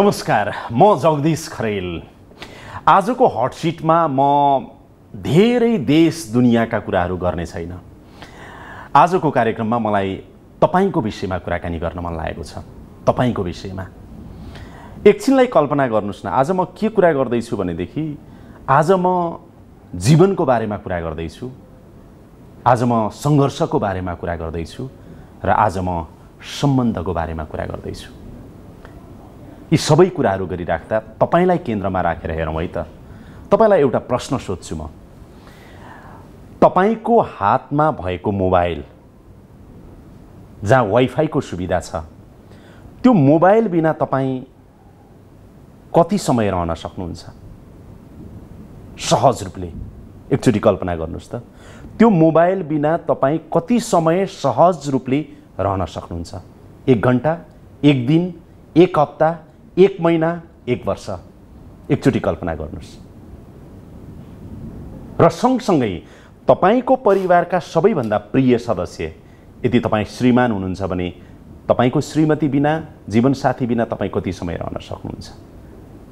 नमस्कार म जगदीश खरेल आजको हटसिटमा म धेरै देश दुनियाँका कुराहरू गर्ने छैन आजको कार्यक्रममा मलाई तपाईँको विषयमा कुराकानी गर्न मन लागेको छ तपाईँको विषयमा एकछिनलाई कल्पना गर्नुहोस् न आज म के कुरा गर्दैछु भनेदेखि आज म जीवनको बारेमा कुरा गर्दैछु आज म सङ्घर्षको बारेमा कुरा गर्दैछु र आज म सम्बन्धको बारेमा कुरा गर्दैछु यी सबै कुराहरू गरिराख्दा तपाईँलाई केन्द्रमा राखेर हेरौँ है त तपाईँलाई एउटा प्रश्न सोध्छु म तपाईँको हातमा भएको मोबाइल जहाँ वाइफाईको सुविधा छ त्यो मोबाइल बिना तपाईँ कति समय रहन सक्नुहुन्छ सहज रूपले एकचोटि कल्पना गर्नुहोस् त त्यो मोबाइल बिना तपाईँ कति समय सहज रूपले रहन सक्नुहुन्छ एक घन्टा एक दिन एक हप्ता एक महिना एक वर्ष एकचोटि कल्पना गर्नुहोस् र सँगसँगै तपाईँको परिवारका सबैभन्दा प्रिय सदस्य यदि तपाईँ श्रीमान हुनुहुन्छ भने तपाईँको श्रीमती बिना जीवनसाथी बिना तपाईँ कति समय रहन सक्नुहुन्छ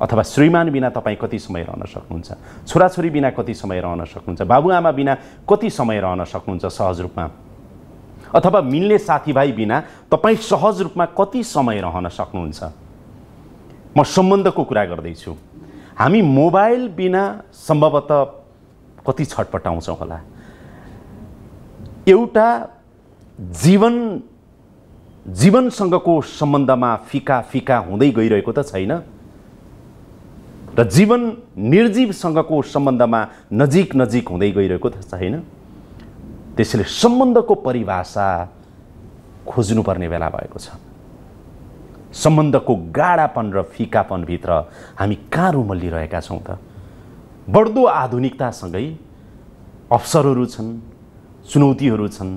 अथवा श्रीमान बिना तपाईँ कति समय रहन सक्नुहुन्छ छोराछोरी बिना कति समय रहन सक्नुहुन्छ बाबुआमा बिना कति समय रहन सक्नुहुन्छ सहज रूपमा अथवा मिल्ने साथीभाइ बिना तपाईँ सहज रूपमा कति समय रहन सक्नुहुन्छ म सम्बन्धको कुरा गर्दैछु हामी मोबाइल बिना सम्भवतः कति छटपटाउँछौँ होला एउटा जीवन जीवनसँगको सम्बन्धमा फिका फिका हुँदै गइरहेको त छैन र जीवन निर्जीवसँगको सम्बन्धमा नजिक नजिक हुँदै गइरहेको त छैन त्यसैले सम्बन्धको परिभाषा खोज्नुपर्ने बेला भएको छ सम्बन्धको गाडापन र फिकापनभित्र हामी कहाँ रुमल्लिरहेका छौँ त बढ्दो आधुनिकतासँगै अवसरहरू छन् चुनौतीहरू छन्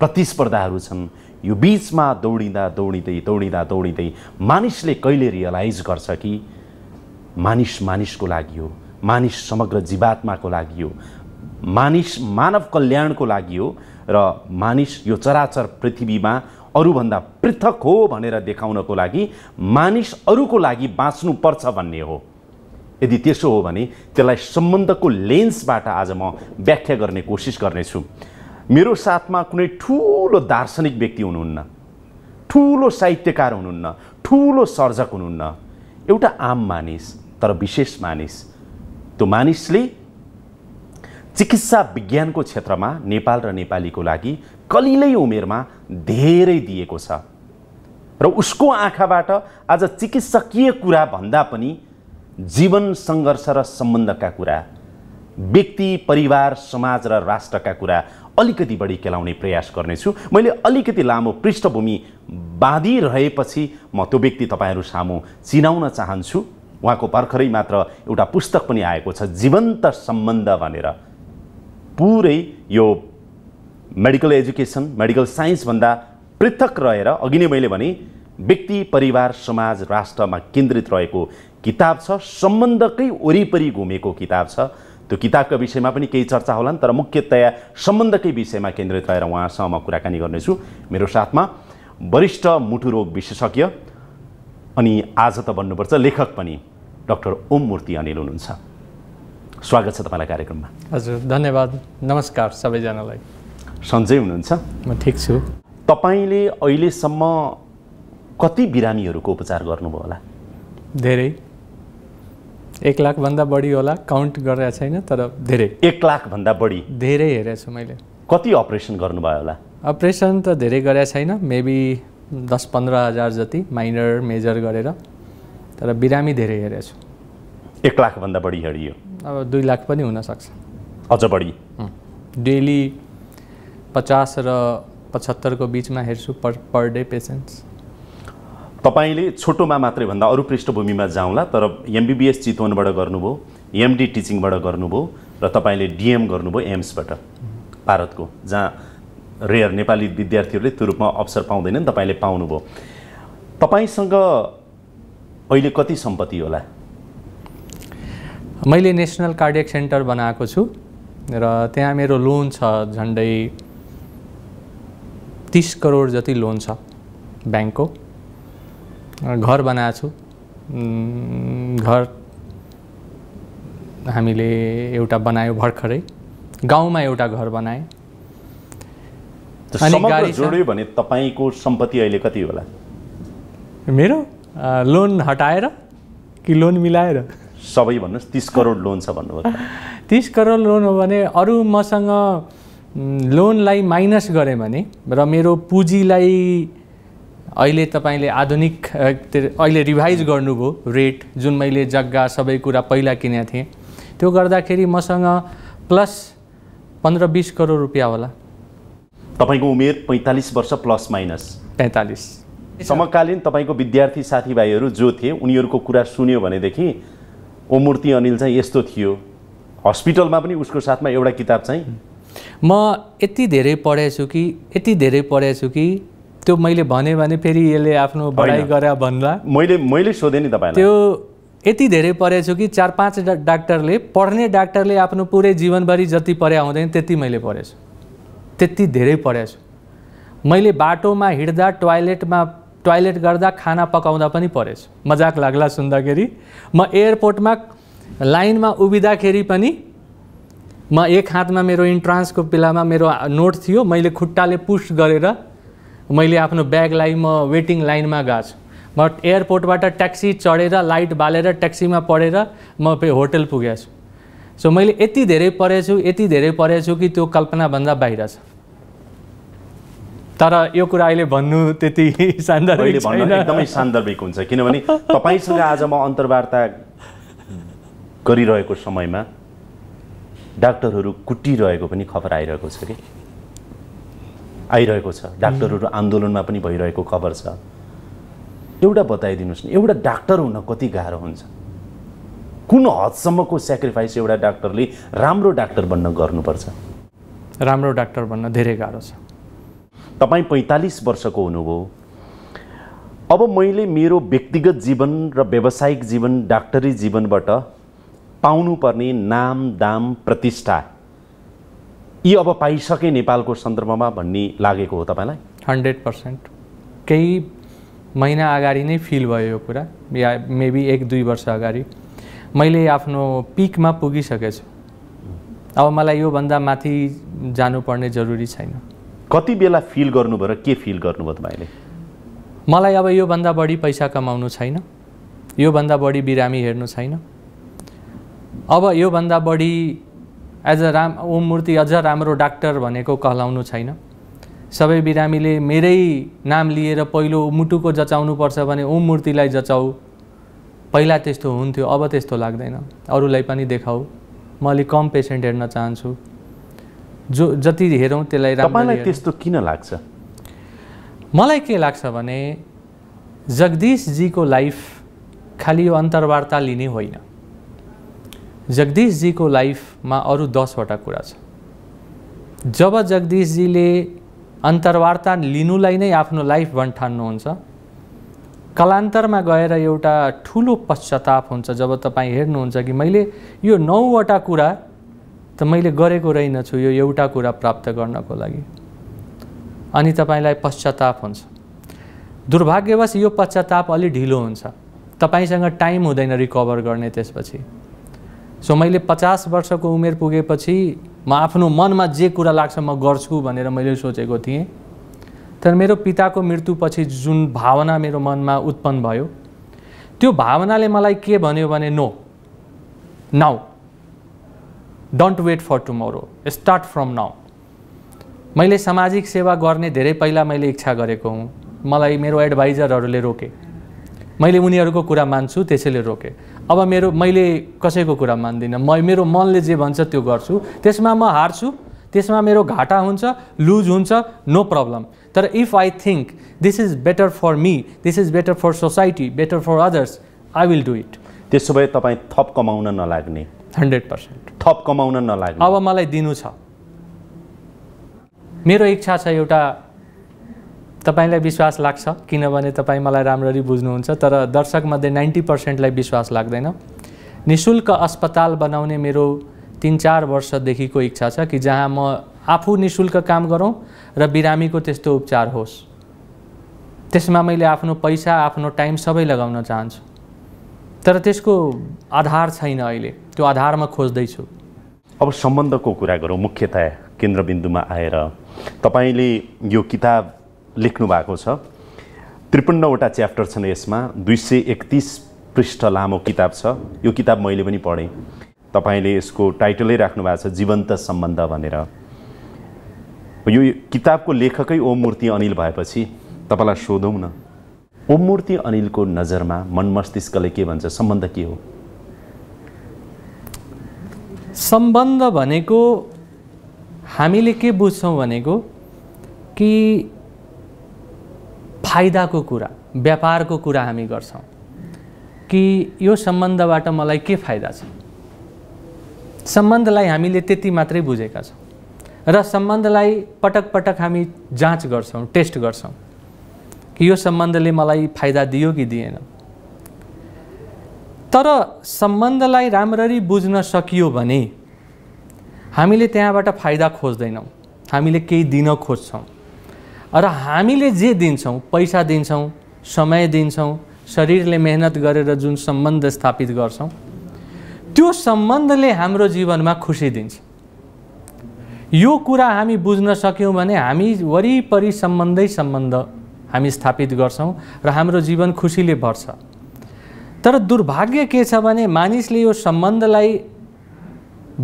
प्रतिस्पर्धाहरू छन् यो बिचमा दौडिँदा दौडिँदै दौडिँदा दौडिँदै मानिसले कहिले रियलाइज गर्छ कि मानिस मानिसको लागि हो मानिस समग्र जीवात्माको लागि हो मानिस मानव कल्याणको लागि हो र मानिस यो चराचर पृथ्वीमा अरूभन्दा पृथक हो भनेर देखाउनको लागि मानिस अरूको लागि बाँच्नुपर्छ भन्ने हो यदि त्यसो हो भने त्यसलाई सम्बन्धको लेन्सबाट आज म व्याख्या गर्ने कोसिस गर्नेछु मेरो साथमा कुनै ठुलो दार्शनिक व्यक्ति हुनुहुन्न ठुलो साहित्यकार हुनुहुन्न ठुलो सर्जक हुनुहुन्न एउटा आम मानिस तर विशेष मानिस त्यो मानिसले चिकित्सा विज्ञानको क्षेत्रमा नेपाल र नेपालीको लागि कलिलै उमेरमा धेरै दिएको छ र उसको आँखाबाट आज चिकित्सकीय कुरा भन्दा पनि जीवन सङ्घर्ष र सम्बन्धका कुरा व्यक्ति परिवार समाज र राष्ट्रका कुरा अलिकति बढी केलाउने प्रयास गर्नेछु मैले अलिकति लामो पृष्ठभूमि बाँधिरहेपछि म त्यो व्यक्ति तपाईँहरू सामु चिनाउन चाहन्छु उहाँको भर्खरै मात्र एउटा पुस्तक पनि आएको छ जीवन्त सम्बन्ध भनेर पुरै यो मेडिकल एजुकेसन मेडिकल साइन्सभन्दा पृथक रहेर अघि नै मैले भने व्यक्ति परिवार समाज राष्ट्रमा केन्द्रित रहेको किताब छ सम्बन्धकै वरिपरि घुमेको किताब छ त्यो किताबको विषयमा पनि केही चर्चा होलान् तर मुख्यतया सम्बन्धकै विषयमा केन्द्रित रहेर उहाँसँग म कुराकानी गर्नेछु मेरो साथमा वरिष्ठ मुटु रोग विशेषज्ञ अनि आज त भन्नुपर्छ लेखक पनि डक्टर ओम मूर्ति अनिल हुनुहुन्छ स्वागत छ तपाईँलाई कार्यक्रममा हजुर धन्यवाद नमस्कार सबैजनालाई सन्चै हुनुहुन्छ म ठिक छु तपाईँले अहिलेसम्म कति बिरामीहरूको उपचार गर्नुभयो होला धेरै एक लाखभन्दा बढी होला काउन्ट गरेको छैन तर धेरै एक लाखभन्दा बढी धेरै हेरेको छु मैले कति अपरेसन गर्नुभयो होला अपरेसन त धेरै गरेको छैन मेबी दस पन्ध्र हजार जति माइनर मेजर गरेर तर बिरामी धेरै हेरेको छु एक लाखभन्दा बढी हेरियो अब दुई लाख पनि हुनसक्छ अझ बढी डेली पचास र पचहत्तरको बिचमा हेर्छु पर पर डे पेसेन्ट्स तपाईँले छोटोमा मात्रै भन्दा अरू पृष्ठभूमिमा जाउँला तर एमबिबिएस चितवनबाट गर्नुभयो एमडी टिचिङबाट गर्नुभयो र तपाईँले डिएम गर्नुभयो एम्सबाट भारतको जहाँ रेयर नेपाली विद्यार्थीहरूले त्यो रूपमा अवसर पाउँदैनन् तपाईँले पाउनुभयो तपाईँसँग अहिले कति सम्पत्ति होला मैले नेसनल कार्डियक सेन्टर बनाएको छु र त्यहाँ मेरो लोन छ झन्डै तिस करोड जति लोन छ ब्याङ्कको घर बनाएको छु घर हामीले एउटा बनायो भर्खरै गाउँमा एउटा घर बनाए अनि गाडी जोड्यो भने तपाईँको सम्पत्ति अहिले कति होला मेरो लोन हटाएर कि लोन मिलाएर सबै भन्नुहोस् तिस करोड लोन छ भन्नुभयो तिस करोड लोन हो भने अरू मसँग लोनलाई माइनस गरेँ भने र मेरो पुँजीलाई अहिले तपाईँले आधुनिक अहिले रिभाइज गर्नुभयो रेट जुन मैले जग्गा सबै कुरा पहिला किनेको थिएँ त्यो गर्दाखेरि मसँग प्लस पन्ध्र बिस करोड रुपियाँ होला तपाईँको उमेर पैँतालिस वर्ष प्लस माइनस पैँतालिस समकालीन तपाईँको विद्यार्थी साथीभाइहरू जो थिए उनीहरूको कुरा सुन्यो भनेदेखि ओ मूर्ति अनिल चाहिँ यस्तो थियो हस्पिटलमा पनि उसको साथमा एउटा किताब चाहिँ म यति धेरै पढेछु कि यति धेरै पढेछु कि त्यो मैले भने फेरि यसले आफ्नो बढाइ गरे भन्ला मैले मैले सोधेँ नि तपाईँ त्यो यति धेरै पढेछु कि चार पाँच डाक्टरले पढ्ने डाक्टरले आफ्नो पुरै जीवनभरि जति पढे हुँदैन त्यति मैले पढेछु त्यति धेरै पढेछु मैले बाटोमा हिँड्दा टोयलेटमा टोयलेट गर्दा खाना पकाउँदा पनि पढेछु मजाक लाग्ला सुन्दाखेरि म एयरपोर्टमा लाइनमा उभिँदाखेरि पनि म एक हातमा मेरो इन्ट्रान्सको बेलामा मेरो नोट थियो मैले खुट्टाले पुस्ट गरेर मैले आफ्नो ब्यागलाई म वेटिङ लाइनमा गएको छु म एयरपोर्टबाट ट्याक्सी चढेर लाइट बालेर ट्याक्सीमा पढेर म होटल पुगेको छु सो मैले यति धेरै परेछु यति धेरै परेछु कि त्यो कल्पनाभन्दा बाहिर छ तर यो कुरा अहिले भन्नु त्यति सान्दर्भिक एकदमै सान्दर्भिक हुन्छ किनभने तपाईँसँग आज म अन्तर्वार्ता गरिरहेको समयमा डाक्टरहरू कुटिरहेको पनि खबर आइरहेको छ कि आइरहेको छ डाक्टरहरू आन्दोलनमा पनि भइरहेको खबर छ एउटा बताइदिनुहोस् न एउटा डाक्टर हुन कति गाह्रो हुन्छ कुन हदसम्मको सेक्रिफाइस एउटा डाक्टरले राम्रो डाक्टर बन्न गर्नुपर्छ राम्रो डाक्टर बन्न धेरै गाह्रो छ तपाईँ पैँतालिस वर्षको हुनुभयो अब मैले मेरो व्यक्तिगत जीवन र व्यावसायिक जीवन डाक्टरी जीवनबाट पाउनुपर्ने नाम दाम प्रतिष्ठा यी अब पाइसके नेपालको सन्दर्भमा भन्ने लागेको हो तपाईँलाई हन्ड्रेड पर्सेन्ट केही महिना अगाडि नै फिल भयो यो कुरा या मेबी एक दुई वर्ष अगाडि मैले आफ्नो पिकमा पुगिसकेछु अब मलाई योभन्दा माथि जानुपर्ने जरुरी छैन कति बेला फिल गर्नुभयो र के फिल गर्नुभयो तपाईँले मलाई अब योभन्दा बढी पैसा कमाउनु छैन योभन्दा बढी बिरामी हेर्नु छैन अब योभन्दा बढी एज अ राम ओम मूर्ति अझ राम्रो डाक्टर भनेको कहलाउनु छैन सबै बिरामीले मेरै नाम लिएर पहिलो मुटुको जचाउनु पर्छ भने ओम मूर्तिलाई जचाऊ पहिला त्यस्तो हुन्थ्यो अब त्यस्तो लाग्दैन अरूलाई पनि देखाऊ म अलिक कम पेसेन्ट हेर्न चाहन्छु जो जति हेरौँ त्यसलाई तपाईँलाई त्यस्तो किन लाग्छ मलाई के लाग्छ भने जगदीशजीको लाइफ खालि यो अन्तर्वार्ता लिने होइन जगदीशजीको लाइफमा अरू दसवटा कुरा छ जब जगदीशजीले अन्तर्वार्ता लिनुलाई नै आफ्नो लाइफ भन् ठान्नुहुन्छ कलान्तरमा गएर एउटा ठुलो पश्चाताप हुन्छ जब तपाईँ हेर्नुहुन्छ कि मैले यो नौवटा कुरा त मैले गरेको रहेनछु यो एउटा कुरा प्राप्त गर्नको लागि अनि तपाईँलाई पश्चाताप हुन्छ दुर्भाग्यवश यो पश्चाताप अलि ढिलो हुन्छ तपाईँसँग टाइम हुँदैन रिकभर गर्ने त्यसपछि सो मैले पचास वर्षको उमेर पुगेपछि म आफ्नो मनमा जे कुरा लाग्छ म गर्छु भनेर मैले सोचेको थिएँ तर मेरो पिताको मृत्युपछि जुन भावना मेरो मनमा उत्पन्न भयो त्यो भावनाले मलाई के भन्यो भने no now don't wait for tomorrow start from now मैले सामाजिक सेवा गर्ने धेरै पहिला मैले इच्छा गरेको हुँ मलाई मेरो एडभाइजरहरूले रोके मैले उनीहरूको कुरा मान्छु त्यसैले रोकेँ अब मेरो मैले कसैको कुरा मान्दिनँ म मेरो मनले जे भन्छ त्यो गर्छु त्यसमा म हार्छु त्यसमा मेरो घाटा हुन्छ लुज हुन्छ नो प्रब्लम तर if I think this is better for me this is better for society better for others I will do it त्यसो भए तपाईँ थप कमाउन नलाग्ने हन्ड्रेड पर्सेन्ट थप कमाउन नलाग्ने अब मलाई दिनु छ मेरो इच्छा छ एउटा तपाईँलाई विश्वास लाग्छ किनभने तपाईँ मलाई राम्ररी बुझ्नुहुन्छ तर दर्शकमध्ये नाइन्टी पर्सेन्टलाई विश्वास लाग्दैन नि शुल्क अस्पताल बनाउने मेरो तिन चार वर्षदेखिको इच्छा छ कि जहाँ म आफू नि शुल्क काम गरौँ र बिरामीको त्यस्तो उपचार होस् त्यसमा मैले आफ्नो पैसा आफ्नो टाइम सबै लगाउन चाहन्छु तर त्यसको आधार छैन अहिले त्यो आधारमा खोज्दैछु अब सम्बन्धको कुरा गरौँ मुख्यतया केन्द्रबिन्दुमा आएर तपाईँले यो किताब लेख्नु भएको छ त्रिपन्नवटा च्याप्टर छन् यसमा दुई सय एकतिस पृष्ठ लामो किताब छ यो किताब मैले पनि पढेँ तपाईँले यसको टाइटलै राख्नु भएको छ जीवन्त सम्बन्ध भनेर यो किताबको लेखकै ओम मूर्ति अनिल भएपछि तपाईँलाई सोधौँ न ओम मूर्ति अनिलको नजरमा मन मस्तिष्कले के भन्छ सम्बन्ध के हो सम्बन्ध भनेको हामीले के बुझ्छौँ भनेको कि फाइदाको कुरा व्यापारको कुरा हामी गर्छौँ कि यो सम्बन्धबाट मलाई के फाइदा छ सम्बन्धलाई हामीले त्यति मात्रै बुझेका छौँ र सम्बन्धलाई पटक पटक हामी जाँच गर्छौँ टेस्ट गर्छौँ कि यो सम्बन्धले मलाई फाइदा दियो कि दिएन तर सम्बन्धलाई राम्ररी बुझ्न सकियो भने हामीले त्यहाँबाट फाइदा खोज्दैनौँ हामीले केही दिन खोज्छौँ र हामीले जे दिन्छौँ पैसा दिन्छौँ समय दिन्छौँ शरीरले मेहनत गरेर जुन सम्बन्ध स्थापित गर्छौँ त्यो सम्बन्धले हाम्रो जीवनमा खुसी दिन्छ यो कुरा हामी बुझ्न सक्यौँ भने हामी वरिपरि सम्बन्धै सम्बन्ध हामी स्थापित गर्छौँ र हाम्रो जीवन खुसीले भर्छ तर दुर्भाग्य के छ भने मानिसले यो सम्बन्धलाई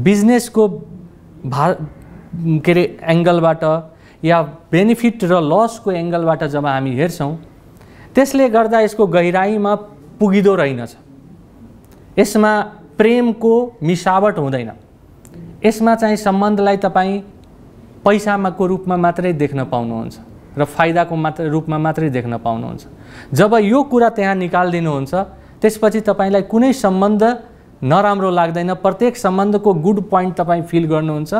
बिजनेसको भा के अरे एङ्गलबाट या बेनिफिट र लसको एङ्गलबाट जब हामी हेर्छौँ त्यसले गर्दा यसको गहिराईमा पुगिँदो रहेनछ यसमा प्रेमको मिसावट हुँदैन यसमा चाहिँ सम्बन्धलाई तपाईँ पैसाको रूपमा मात्रै देख्न पाउनुहुन्छ र फाइदाको मात्र रूपमा मात्रै देख्न पाउनुहुन्छ जब यो कुरा त्यहाँ निकालिदिनुहुन्छ त्यसपछि तपाईँलाई कुनै सम्बन्ध नराम्रो लाग्दैन प्रत्येक सम्बन्धको गुड पोइन्ट तपाईँ फिल गर्नुहुन्छ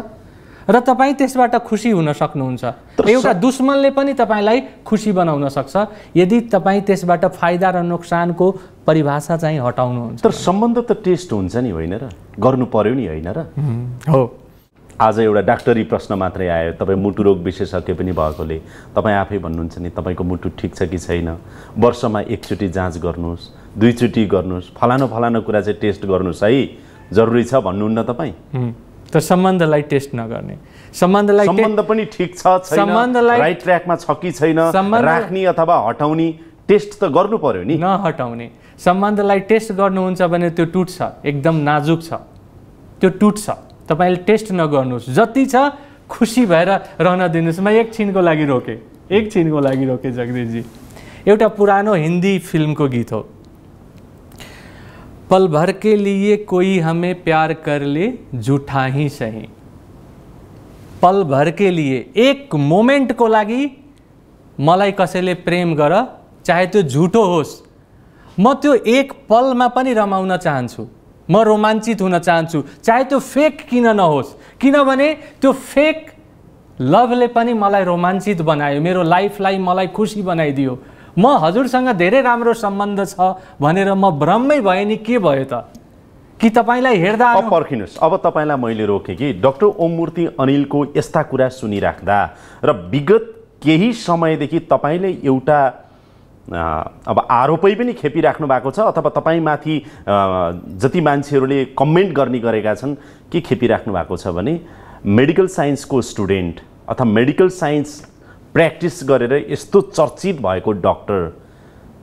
र तपाईँ त्यसबाट खुसी हुन सक्नुहुन्छ एउटा दुश्मनले पनि तपाईँलाई खुसी बनाउन सक्छ यदि तपाईँ त्यसबाट फाइदा र नोक्सानको परिभाषा चाहिँ हटाउनुहुन्छ तर सम्बन्ध त टेस्ट हुन्छ नि होइन र गर्नु पर्यो नि होइन र हो आज एउटा डाक्टरी प्रश्न मात्रै आयो तपाईँ मुटु रोग विशेषज्ञ पनि भएकोले तपाईँ आफै भन्नुहुन्छ नि तपाईँको मुटु ठिक छ कि छैन वर्षमा एकचोटि जाँच गर्नुहोस् दुईचोटि गर्नुहोस् फलानु फलानु कुरा चाहिँ टेस्ट गर्नुहोस् है जरुरी छ भन्नुहुन्न तपाईँ तर सम्बन्धलाई टेस्ट नगर्ने सम्बन्धलाई सम्बन्ध पनि ठिक छ सम्बन्धलाई राइट ट्र्याकमा छ कि छैन राख्ने अथवा हटाउने टेस्ट त गर्नु पर्यो नि नहटाउने सम्बन्धलाई टेस्ट गर्नुहुन्छ भने त्यो टुट्छ एकदम नाजुक छ त्यो टुट्छ तपाईँले टेस्ट नगर्नुहोस् जति छ खुसी भएर रहन दिनुहोस् म एकछिनको लागि रोकेँ एकछिनको लागि रोकेँ जगदीशजी एउटा पुरानो हिन्दी फिल्मको गीत हो पल भर के लिए कोई हमें प्यार कर ले झूठा ही सही पल भर के लिए एक मोमेंट को लागि मलाई कसैले प्रेम गर चाहे त्यो झुटो होस् म त्यो एक पलमा पनि रमाउन चाहन्छु म रोमाञ्चित हुन चाहन्छु चाहे त्यो फेक किन नहोस् किनभने त्यो फेक लभले पनि मलाई रोमाञ्चित बनायो मेरो लाइफलाई मलाई खुसी बनाइदियो म हजुरसँग धेरै राम्रो सम्बन्ध छ भनेर म भ्रमै भएँ नि के भयो त कि तपाईँलाई हेर्दा अब पर्खिनुहोस् अब तपाईँलाई मैले रोकेँ कि डक्टर ओममूर्ति अनिलको यस्ता कुरा सुनिराख्दा र विगत केही समयदेखि तपाईँले एउटा अब आरोपै पनि खेपिराख्नु भएको छ अथवा तपाईँमाथि जति मान्छेहरूले कमेन्ट गर्ने गरेका छन् के खेपिराख्नु भएको छ भने मेडिकल साइन्सको स्टुडेन्ट अथवा मेडिकल साइन्स प्र्याक्टिस गरेर यस्तो चर्चित भएको डक्टर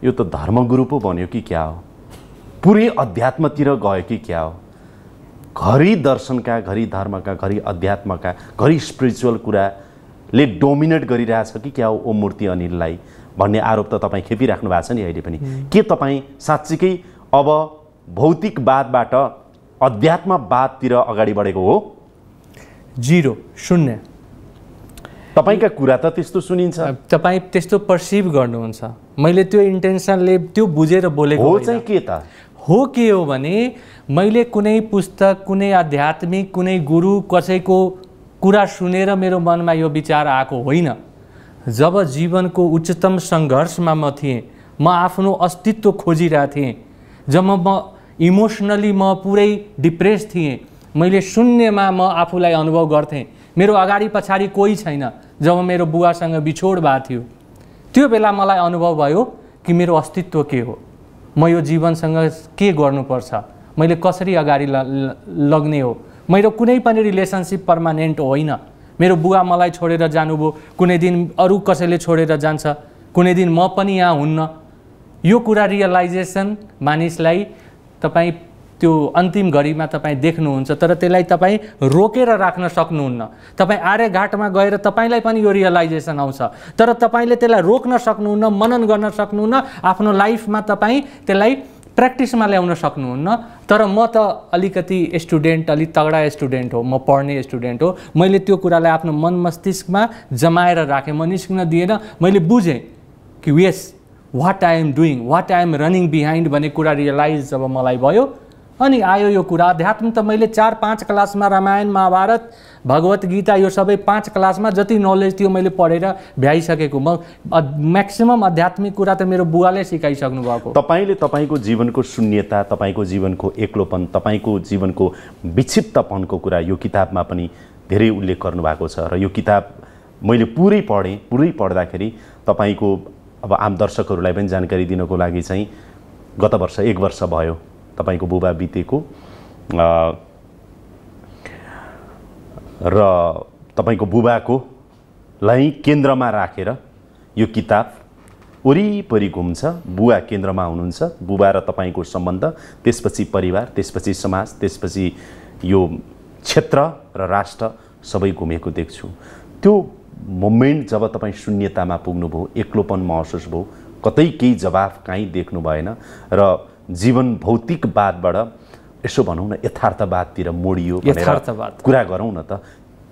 यो त धर्मगुरु पो बन्यो कि क्या हो पुरै अध्यात्मतिर गयो कि क्या हो घरि दर्शनका घरि धर्मका घरि अध्यात्मका घरि स्पिरिचुअल कुराले डोमिनेट गरिरहेछ कि क्या हो ओ मूर्ति अनिललाई भन्ने आरोप त तपाईँ खेपिराख्नु भएको छ नि अहिले पनि के तपाईँ साँच्चीकै अब भौतिकवादबाट अध्यात्मवादतिर अगाडि बढेको हो जिरो शून्य तपाईँका कुरा त त्यस्तो सुनिन्छ तपाईँ त्यस्तो पर्सिभ गर्नुहुन्छ मैले त्यो इन्टेन्सनले त्यो बुझेर बोलेको हो चाहिँ के त हो के हो भने मैले कुनै पुस्तक कुनै आध्यात्मिक कुनै गुरु कसैको कुरा सुनेर मेरो मनमा यो विचार आएको होइन जब जीवनको उच्चतम सङ्घर्षमा म थिएँ म आफ्नो अस्तित्व खोजिरहेको थिएँ जब म इमोसनली म पुरै डिप्रेस थिएँ मैले शून्यमा म आफूलाई अनुभव गर्थेँ मेरो अगाडि पछाडि कोही छैन जब मेरो बुवासँग बिछोड भएको थियो त्यो बेला मलाई अनुभव भयो कि मेरो अस्तित्व के हो म यो जीवनसँग के गर्नुपर्छ मैले कसरी अगाडि लग्ने हो मेरो कुनै पनि रिलेसनसिप पर्मानेन्ट होइन मेरो बुवा मलाई छोडेर जानुभयो कुनै दिन अरू कसैले छोडेर जान्छ कुनै दिन म पनि यहाँ हुन्न यो कुरा रियलाइजेसन मानिसलाई तपाईँ त्यो अन्तिम घडीमा तपाईँ देख्नुहुन्छ तर त्यसलाई तपाईँ रोकेर राख्न सक्नुहुन्न तपाईँ आर्यघाटमा गएर तपाईँलाई पनि यो रियलाइजेसन आउँछ तर तपाईँले त्यसलाई रोक्न सक्नुहुन्न मनन गर्न सक्नुहुन्न आफ्नो लाइफमा तपाईँ त्यसलाई प्र्याक्टिसमा ल्याउन सक्नुहुन्न तर म त अलिकति स्टुडेन्ट अलिक तगडा स्टुडेन्ट हो म पढ्ने स्टुडेन्ट हो मैले त्यो कुरालाई आफ्नो मन मस्तिष्कमा जमाएर राखेँ म निस्किन दिएन मैले बुझेँ कि yes what I am doing what I am running behind भन्ने कुरा रियलाइज जब मलाई भयो अनि आयो यो कुरा अध्यात्म त मैले चार पाँच क्लासमा रामायण महाभारत भगवत गीता यो सबै पाँच क्लासमा जति नलेज थियो मैले पढेर भ्याइसकेको म म्याक्सिमम् आध्यात्मिक कुरा त मेरो बुवाले सिकाइसक्नु भएको तपाईँले तपाईँको जीवनको शून्यता तपाईँको जीवनको एक्लोपन तपाईँको जीवनको विक्षिप्तपनको कुरा यो किताबमा पनि धेरै उल्लेख गर्नुभएको छ र यो किताब मैले पुरै पढेँ पुरै पढ्दाखेरि तपाईँको अब आम दर्शकहरूलाई पनि जानकारी दिनको लागि चाहिँ गत वर्ष एक वर्ष भयो तपाईँको बुबा बितेको र तपाईँको बुबाको लाई केन्द्रमा राखेर यो किताब वरिपरि घुम्छ बुवा केन्द्रमा हुनुहुन्छ बुबा र तपाईँको सम्बन्ध त्यसपछि परिवार त्यसपछि समाज त्यसपछि यो क्षेत्र र राष्ट्र सबै घुमेको देख्छु त्यो मोमेन्ट जब तपाईँ शून्यतामा पुग्नुभयो एक्लोपन महसुस भयो कतै केही जवाफ काहीँ देख्नु भएन र जीवन भौतिकवादबाट यसो भनौँ न यथार्थवादतिर मोडियो यथार्थवाद कुरा गरौँ न त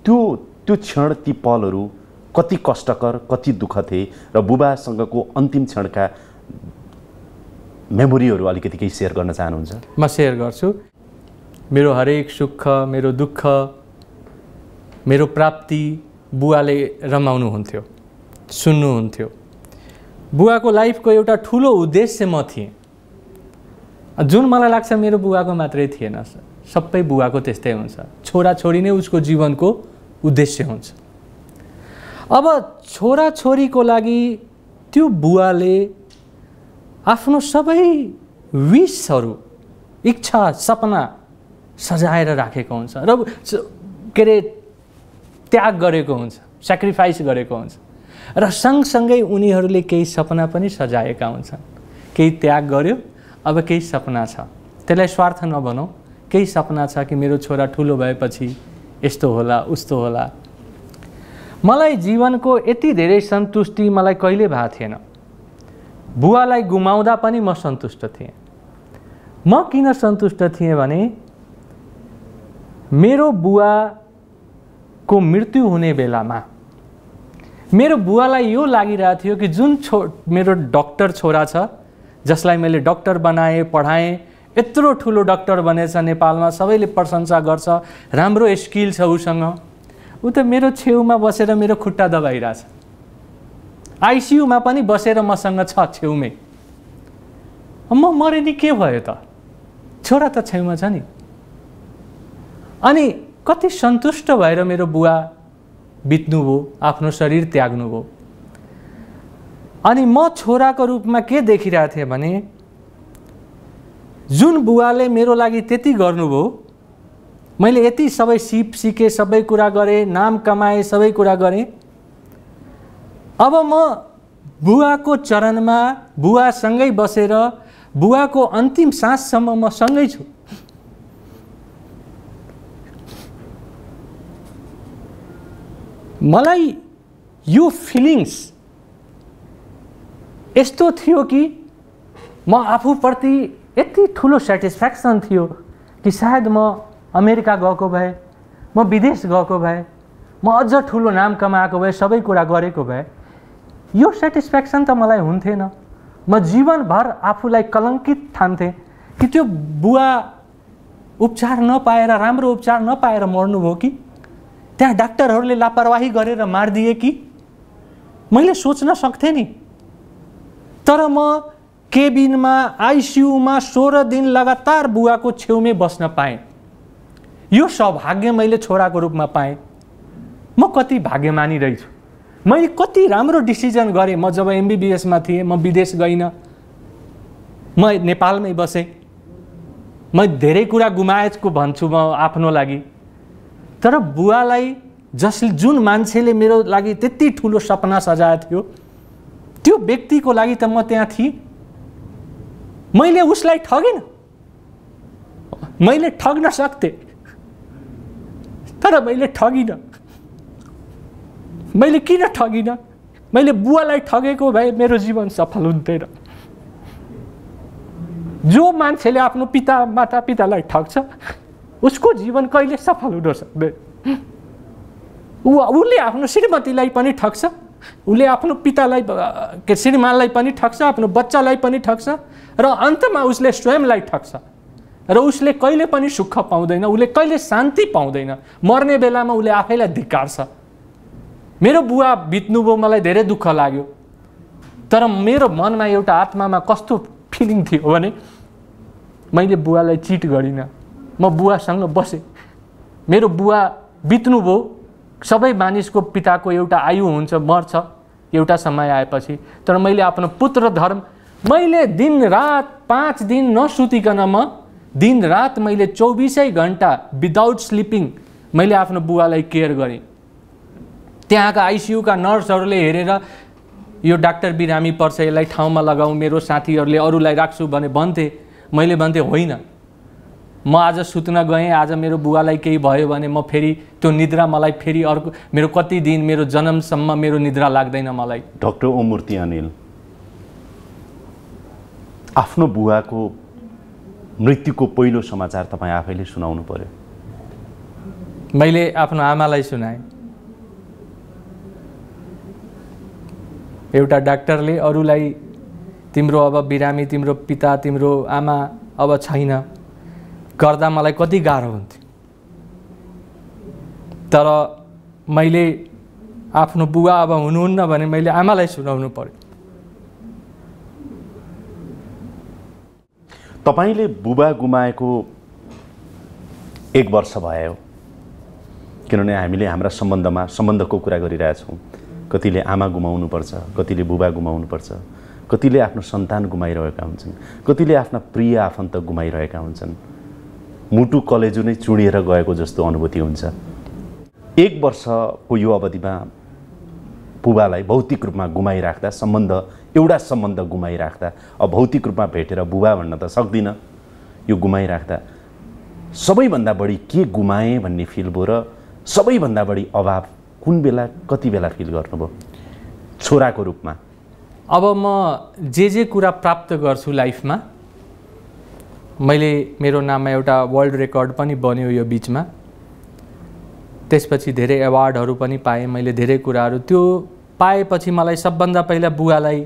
त्यो त्यो क्षण ती पलहरू कति कष्टकर कति दुःख थिए र बुबासँगको अन्तिम क्षणका मेमोरीहरू अलिकति केही सेयर गर्न चाहनुहुन्छ म सेयर गर्छु मेरो हरेक सुख मेरो दुःख मेरो प्राप्ति बुवाले रमाउनुहुन्थ्यो सुन्नुहुन्थ्यो बुवाको लाइफको एउटा ठुलो उद्देश्य म थिएँ जुन मलाई लाग्छ मेरो बुवाको मात्रै थिएन सबै बुवाको त्यस्तै हुन्छ छोराछोरी नै उसको जीवनको उद्देश्य हुन्छ अब छोराछोरीको लागि त्यो बुवाले आफ्नो सबै विसहरू इच्छा सपना सजाएर राखेको हुन्छ र के अरे त्याग गरेको हुन्छ सेक्रिफाइस गरेको हुन्छ र सँगसँगै उनीहरूले केही सपना पनि सजाएका हुन्छन् केही त्याग गर्यो अब केही सपना छ त्यसलाई स्वार्थ नभनौँ केही सपना छ कि मेरो छोरा ठुलो भएपछि यस्तो होला उस्तो होला मलाई जीवनको यति धेरै सन्तुष्टि मलाई कहिले भएको थिएन बुवालाई गुमाउँदा पनि म सन्तुष्ट थिएँ म किन सन्तुष्ट थिएँ भने मेरो बुवाको मृत्यु हुने बेलामा मेरो बुवालाई यो लागिरहेको थियो कि जुन छो मेरो डक्टर छोरा छ जसलाई मैले डक्टर बनाएँ पढाएँ यत्रो ठुलो डक्टर बनेछ नेपालमा सबैले प्रशंसा गर्छ राम्रो स्किल छ उसँग ऊ त मेरो छेउमा बसेर मेरो खुट्टा दबाइरहेछ आइसियुमा पनि बसेर मसँग छ छेउमै म मरे नि के भयो त छोरा त छेउमा छ नि अनि कति सन्तुष्ट भएर मेरो बुवा बित्नुभयो आफ्नो शरीर त्याग्नुभयो अनि म छोराको रूपमा के देखिरहेको थिएँ भने जुन बुवाले मेरो लागि त्यति गर्नुभयो मैले यति सबै सिप सिकेँ सबै कुरा गरेँ नाम कमाएँ सबै कुरा गरेँ अब म बुवाको चरणमा बुवासँगै बसेर बुवाको अन्तिम साससम्म म सँगै छु मलाई यो फिलिङ्स यस्तो थियो कि म आफूप्रति यति ठुलो सेटिस्फ्याक्सन थियो कि सायद म अमेरिका गएको भए म विदेश गएको भए म अझ ठुलो नाम कमाएको भए सबै कुरा गरेको भए यो सेटिस्फ्याक्सन त मलाई हुन्थेन म जीवनभर आफूलाई कलङ्कित ठान्थेँ कि त्यो बुवा उपचार नपाएर राम्रो उपचार नपाएर मर्नुभयो कि त्यहाँ डाक्टरहरूले लापरवाही गरेर मारिदिए कि मैले सोच्न सक्थेँ नि तर म केबिनमा आइसियुमा सोह्र दिन लगातार बुवाको छेउमै बस्न पाएँ यो सौभाग्य मैले छोराको रूपमा पाएँ म कति भाग्यमानी रहेछु मैले कति राम्रो डिसिजन गरेँ म जब एमबिबिएसमा थिएँ म विदेश गइनँ म नेपालमै बसेँ म धेरै कुरा गुमाएको भन्छु म आफ्नो लागि तर बुवालाई जसले जुन मान्छेले मेरो लागि त्यति ठुलो सपना सजाएको थियो त्यो व्यक्तिको लागि त म त्यहाँ थिएँ मैले उसलाई ठगेन मैले ठग्न सक्थेँ तर मैले ठगिनँ मैले किन ठगिनँ मैले बुवालाई ठगेको भए मेरो जीवन सफल हुन्थेन जो मान्छेले आफ्नो पिता माता पितालाई ठग्छ उसको जीवन कहिले सफल हुन सक्दैन ऊ उसले आफ्नो श्रीमतीलाई पनि ठग्छ उसले आफ्नो पितालाई के श्रीमानलाई पनि ठग्छ आफ्नो बच्चालाई पनि ठग्छ र अन्तमा उसले स्वयंलाई ठग्छ र उसले कहिले पनि सुख पाउँदैन उसले कहिले शान्ति पाउँदैन मर्ने बेलामा उसले आफैलाई धिक्कार्छ मेरो बुवा बित्नुभयो मलाई धेरै दुःख लाग्यो तर मेरो मनमा एउटा आत्मामा कस्तो फिलिङ थियो भने मैले बुवालाई चिट गरिनँ म बुवासँग बसेँ मेरो बुवा बित्नुभयो सबै मानिसको पिताको एउटा आयु हुन्छ मर्छ एउटा समय आएपछि तर मैले आफ्नो पुत्र धर्म मैले दिन रात पाँच दिन नसुतिकन म रात मैले चौबिसै घन्टा विदाउट स्लिपिङ मैले आफ्नो बुवालाई केयर गरेँ त्यहाँका आइसियुका नर्सहरूले हेरेर यो डाक्टर बिरामी पर्छ यसलाई ठाउँमा लगाऊ मेरो साथीहरूले अरूलाई राख्छु भने भन्थे मैले भन्थेँ होइन म आज सुत्न गएँ आज मेरो बुवालाई केही भयो भने म फेरि त्यो निद्रा मलाई फेरि अर्को मेरो कति दिन मेरो जन्मसम्म मेरो निद्रा लाग्दैन मलाई डक्टर ओमूर्ति अनिल आफ्नो बुवाको मृत्युको पहिलो समाचार तपाईँ आफैले सुनाउनु पर्यो मैले आफ्नो आमालाई सुनाएँ एउटा डाक्टरले अरूलाई तिम्रो अब बिरामी तिम्रो पिता तिम्रो आमा अब छैन गर्दा मलाई कति गाह्रो हुन्थ्यो तर मैले आफ्नो बुवा अब हुनुहुन्न भने मैले आमालाई सुनाउनु पर्यो तपाईँले बुबा गुमाएको एक वर्ष भयो किनभने हामीले हाम्रा सम्बन्धमा सम्बन्धको कुरा गरिरहेछौँ कतिले आमा गुमाउनुपर्छ कतिले बुबा गुमाउनुपर्छ कतिले आफ्नो सन्तान गुमाइरहेका हुन्छन् कतिले आफ्ना प्रिय आफन्त गुमाइरहेका हुन्छन् मुटु कलेजो नै चुडिएर गएको जस्तो अनुभूति हुन्छ एक वर्षको यो अवधिमा बुबालाई भौतिक रूपमा गुमाइराख्दा सम्बन्ध एउटा सम्बन्ध गुमाइराख्दा अब भौतिक रूपमा भेटेर बुबा भन्न त सक्दिनँ यो गुमाइराख्दा सबैभन्दा बढी के गुमाएँ भन्ने फिल भयो र सबैभन्दा बढी अभाव कुन बेला कति बेला फिल गर्नुभयो छोराको रूपमा अब म जे जे कुरा प्राप्त गर्छु लाइफमा मैले मेरो नाममा एउटा वर्ल्ड रेकर्ड पनि बन्यो यो बिचमा त्यसपछि धेरै एवार्डहरू पनि पाएँ मैले धेरै कुराहरू त्यो पाएपछि मलाई सबभन्दा पहिला बुवालाई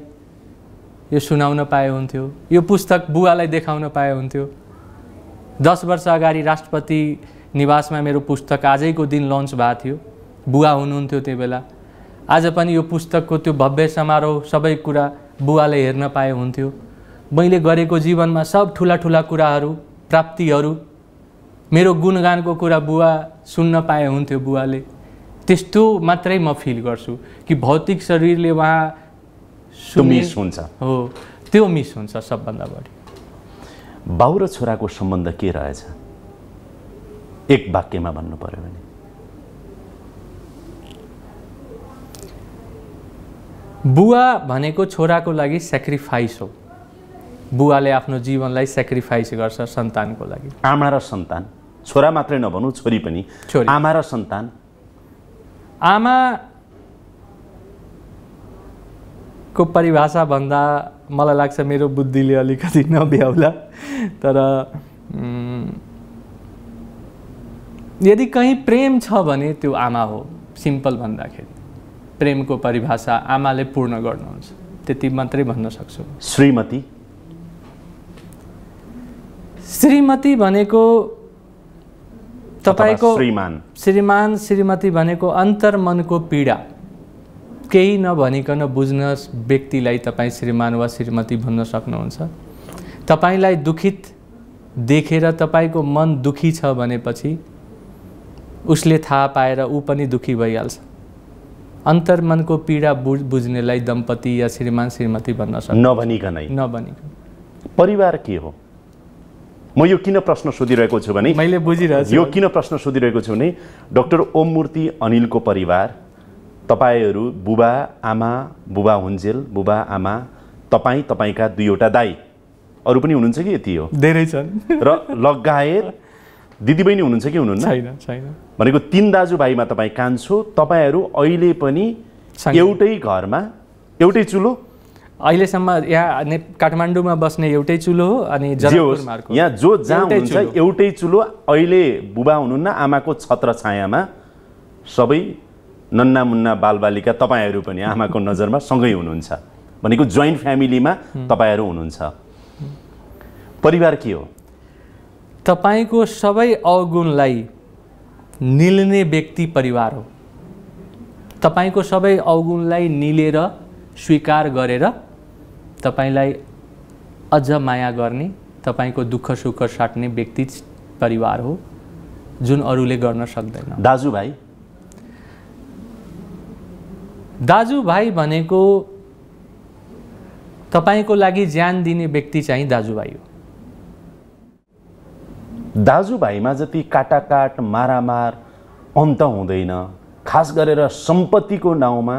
यो सुनाउन पाए हुन्थ्यो यो पुस्तक बुवालाई देखाउन पाए हुन्थ्यो दस वर्ष अगाडि राष्ट्रपति निवासमा मेरो पुस्तक आजैको दिन लन्च भएको थियो बुवा हुनुहुन्थ्यो त्यो बेला आज पनि यो पुस्तकको त्यो भव्य समारोह सबै कुरा बुवाले हेर्न पाए हुन्थ्यो मैले गरेको जीवनमा सब ठुला ठुला कुराहरू प्राप्तिहरू मेरो गुणगानको कुरा बुवा सुन्न पाए हुन्थ्यो बुवाले त्यस्तो मात्रै म फिल गर्छु कि भौतिक शरीरले उहाँ मिस हुन्छ हो त्यो मिस हुन्छ सबभन्दा बढी बाउ र छोराको सम्बन्ध के रहेछ एक वाक्यमा भन्नु पऱ्यो भने बुवा भनेको छोराको लागि सेक्रिफाइस हो बुवाले आफ्नो जीवनलाई सेक्रिफाइस गर्छ सन्तानको लागि आमा र सन्तान छोरा मात्रै नभनु छोरी पनि आमा र सन्तान आमा को परिभाषाभन्दा मलाई लाग्छ मेरो बुद्धिले अलिकति नभ्याउला तर यदि कहीँ प्रेम छ भने त्यो आमा हो सिम्पल भन्दाखेरि प्रेमको परिभाषा आमाले पूर्ण गर्नुहुन्छ त्यति मात्रै भन्न सक्छु श्रीमती श्रीमती भनेको तपाईँको श्रीमान श्रीमान श्रीमती भनेको अन्तर्मनको पीडा केही नभनिकन बुझ्न व्यक्तिलाई तपाईँ श्रीमान वा श्रीमती भन्न सक्नुहुन्छ तपाईँलाई दुखित देखेर तपाईँको मन दुखी छ भनेपछि उसले थाहा पाएर ऊ पनि दुखी भइहाल्छ अन्तर्मनको पीडा बुझ बुझ्नेलाई दम्पति या श्रीमान श्रीमती भन्न सक्छ नभनिकनै नभनिकन परिवार के हो म यो किन प्रश्न सोधिरहेको छु भने मैले बुझिरहेको यो किन प्रश्न सोधिरहेको छु भने डक्टर ओम मूर्ति अनिलको परिवार तपाईँहरू बुबा आमा बुबा हुन्जेल बुबा आमा तपाईँ तपाईँका दुईवटा दाई अरू पनि हुनुहुन्छ कि यति हो धेरै छन् र लगायत दिदीबहिनी हुनुहुन्छ कि हुनुहुन्न छैन छैन भनेको तिन दाजुभाइमा तपाईँ कान्छु तपाईँहरू अहिले पनि एउटै घरमा एउटै चुलो अहिलेसम्म यहाँ काठमाडौँमा बस्ने एउटै चुलो हो अनि यहाँ जो जहाँ हुन्छ एउटै चुलो अहिले बुबा हुनुहुन्न आमाको छत्र छायामा सबै नन्ना मुन्ना बालबालिका तपाईँहरू पनि आमाको नजरमा सँगै हुनुहुन्छ भनेको जोइन्ट फ्यामिलीमा तपाईँहरू हुनुहुन्छ परिवार के हो तपाईँको सबै अवगुणलाई निल्ने व्यक्ति परिवार हो तपाईँको सबै अवगुणलाई निलेर स्वीकार गरेर तपाईँलाई अझ माया गर्ने तपाईँको दुःख सुख साट्ने व्यक्ति परिवार हो जुन अरूले गर्न सक्दैन दाजुभाइ दाजुभाइ भनेको तपाईँको लागि ज्यान दिने व्यक्ति चाहिँ दाजुभाइ हो दाजुभाइमा जति काटाकाट मारामार अन्त हुँदैन खास गरेर सम्पत्तिको नाउँमा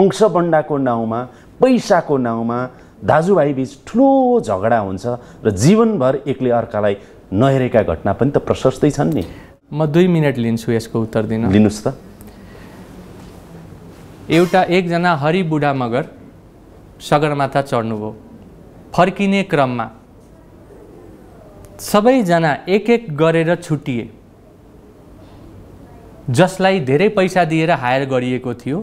अंशबन्डाको नाउँमा पैसाको नाउँमा दाजुभाइबीच ठुलो झगडा हुन्छ र जीवनभर एकले अर्कालाई नहेरेका घटना पनि त प्रशस्तै छन् नि म दुई मिनट लिन्छु यसको उत्तर दिन लिनुहोस् त एउटा एकजना हरिबुढा मगर सगरमाथा चढ्नुभयो फर्किने क्रममा सबैजना एक एक गरेर छुटिए जसलाई धेरै पैसा दिएर हायर गरिएको थियो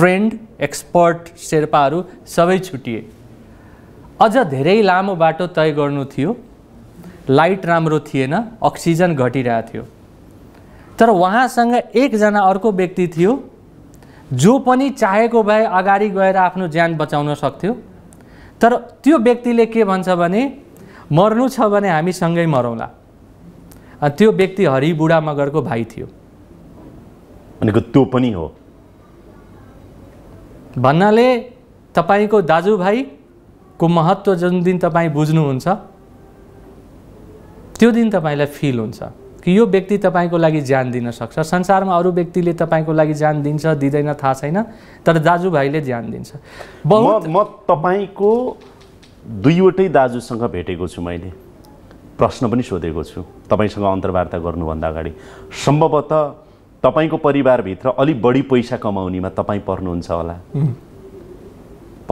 ट्रेन्ड एक्सपर्ट शेर्पाहरू सबै छुटिए अझ धेरै लामो बाटो तय गर्नु थियो लाइट राम्रो थिएन अक्सिजन घटिरहेको थियो तर उहाँसँग एकजना अर्को व्यक्ति थियो जो पनि चाहेको भए अगाडि गएर आफ्नो ज्यान बचाउन सक्थ्यो तर त्यो व्यक्तिले के भन्छ भने मर्नु छ भने हामी सँगै मरौँला त्यो व्यक्ति हरिबुढा मगरको भाइ थियो भनेको त्यो पनि हो भन्नाले तपाईँको दाजुभाइ को महत्त्व जुन दिन तपाईँ बुझ्नुहुन्छ त्यो दिन तपाईँलाई फिल हुन्छ कि यो व्यक्ति तपाईँको लागि ज्यान दिन सक्छ संसारमा अरू व्यक्तिले तपाईँको लागि ज्यान दिन्छ दिँदैन थाहा छैन तर दाजुभाइले ज्यान दिन्छ बहुत म तपाईँको दुईवटै दाजुसँग भेटेको छु मैले प्रश्न पनि सोधेको छु तपाईँसँग अन्तर्वार्ता गर्नुभन्दा अगाडि सम्भवतः तपाईँको परिवारभित्र अलिक बढी पैसा कमाउनेमा तपाईँ पर्नुहुन्छ होला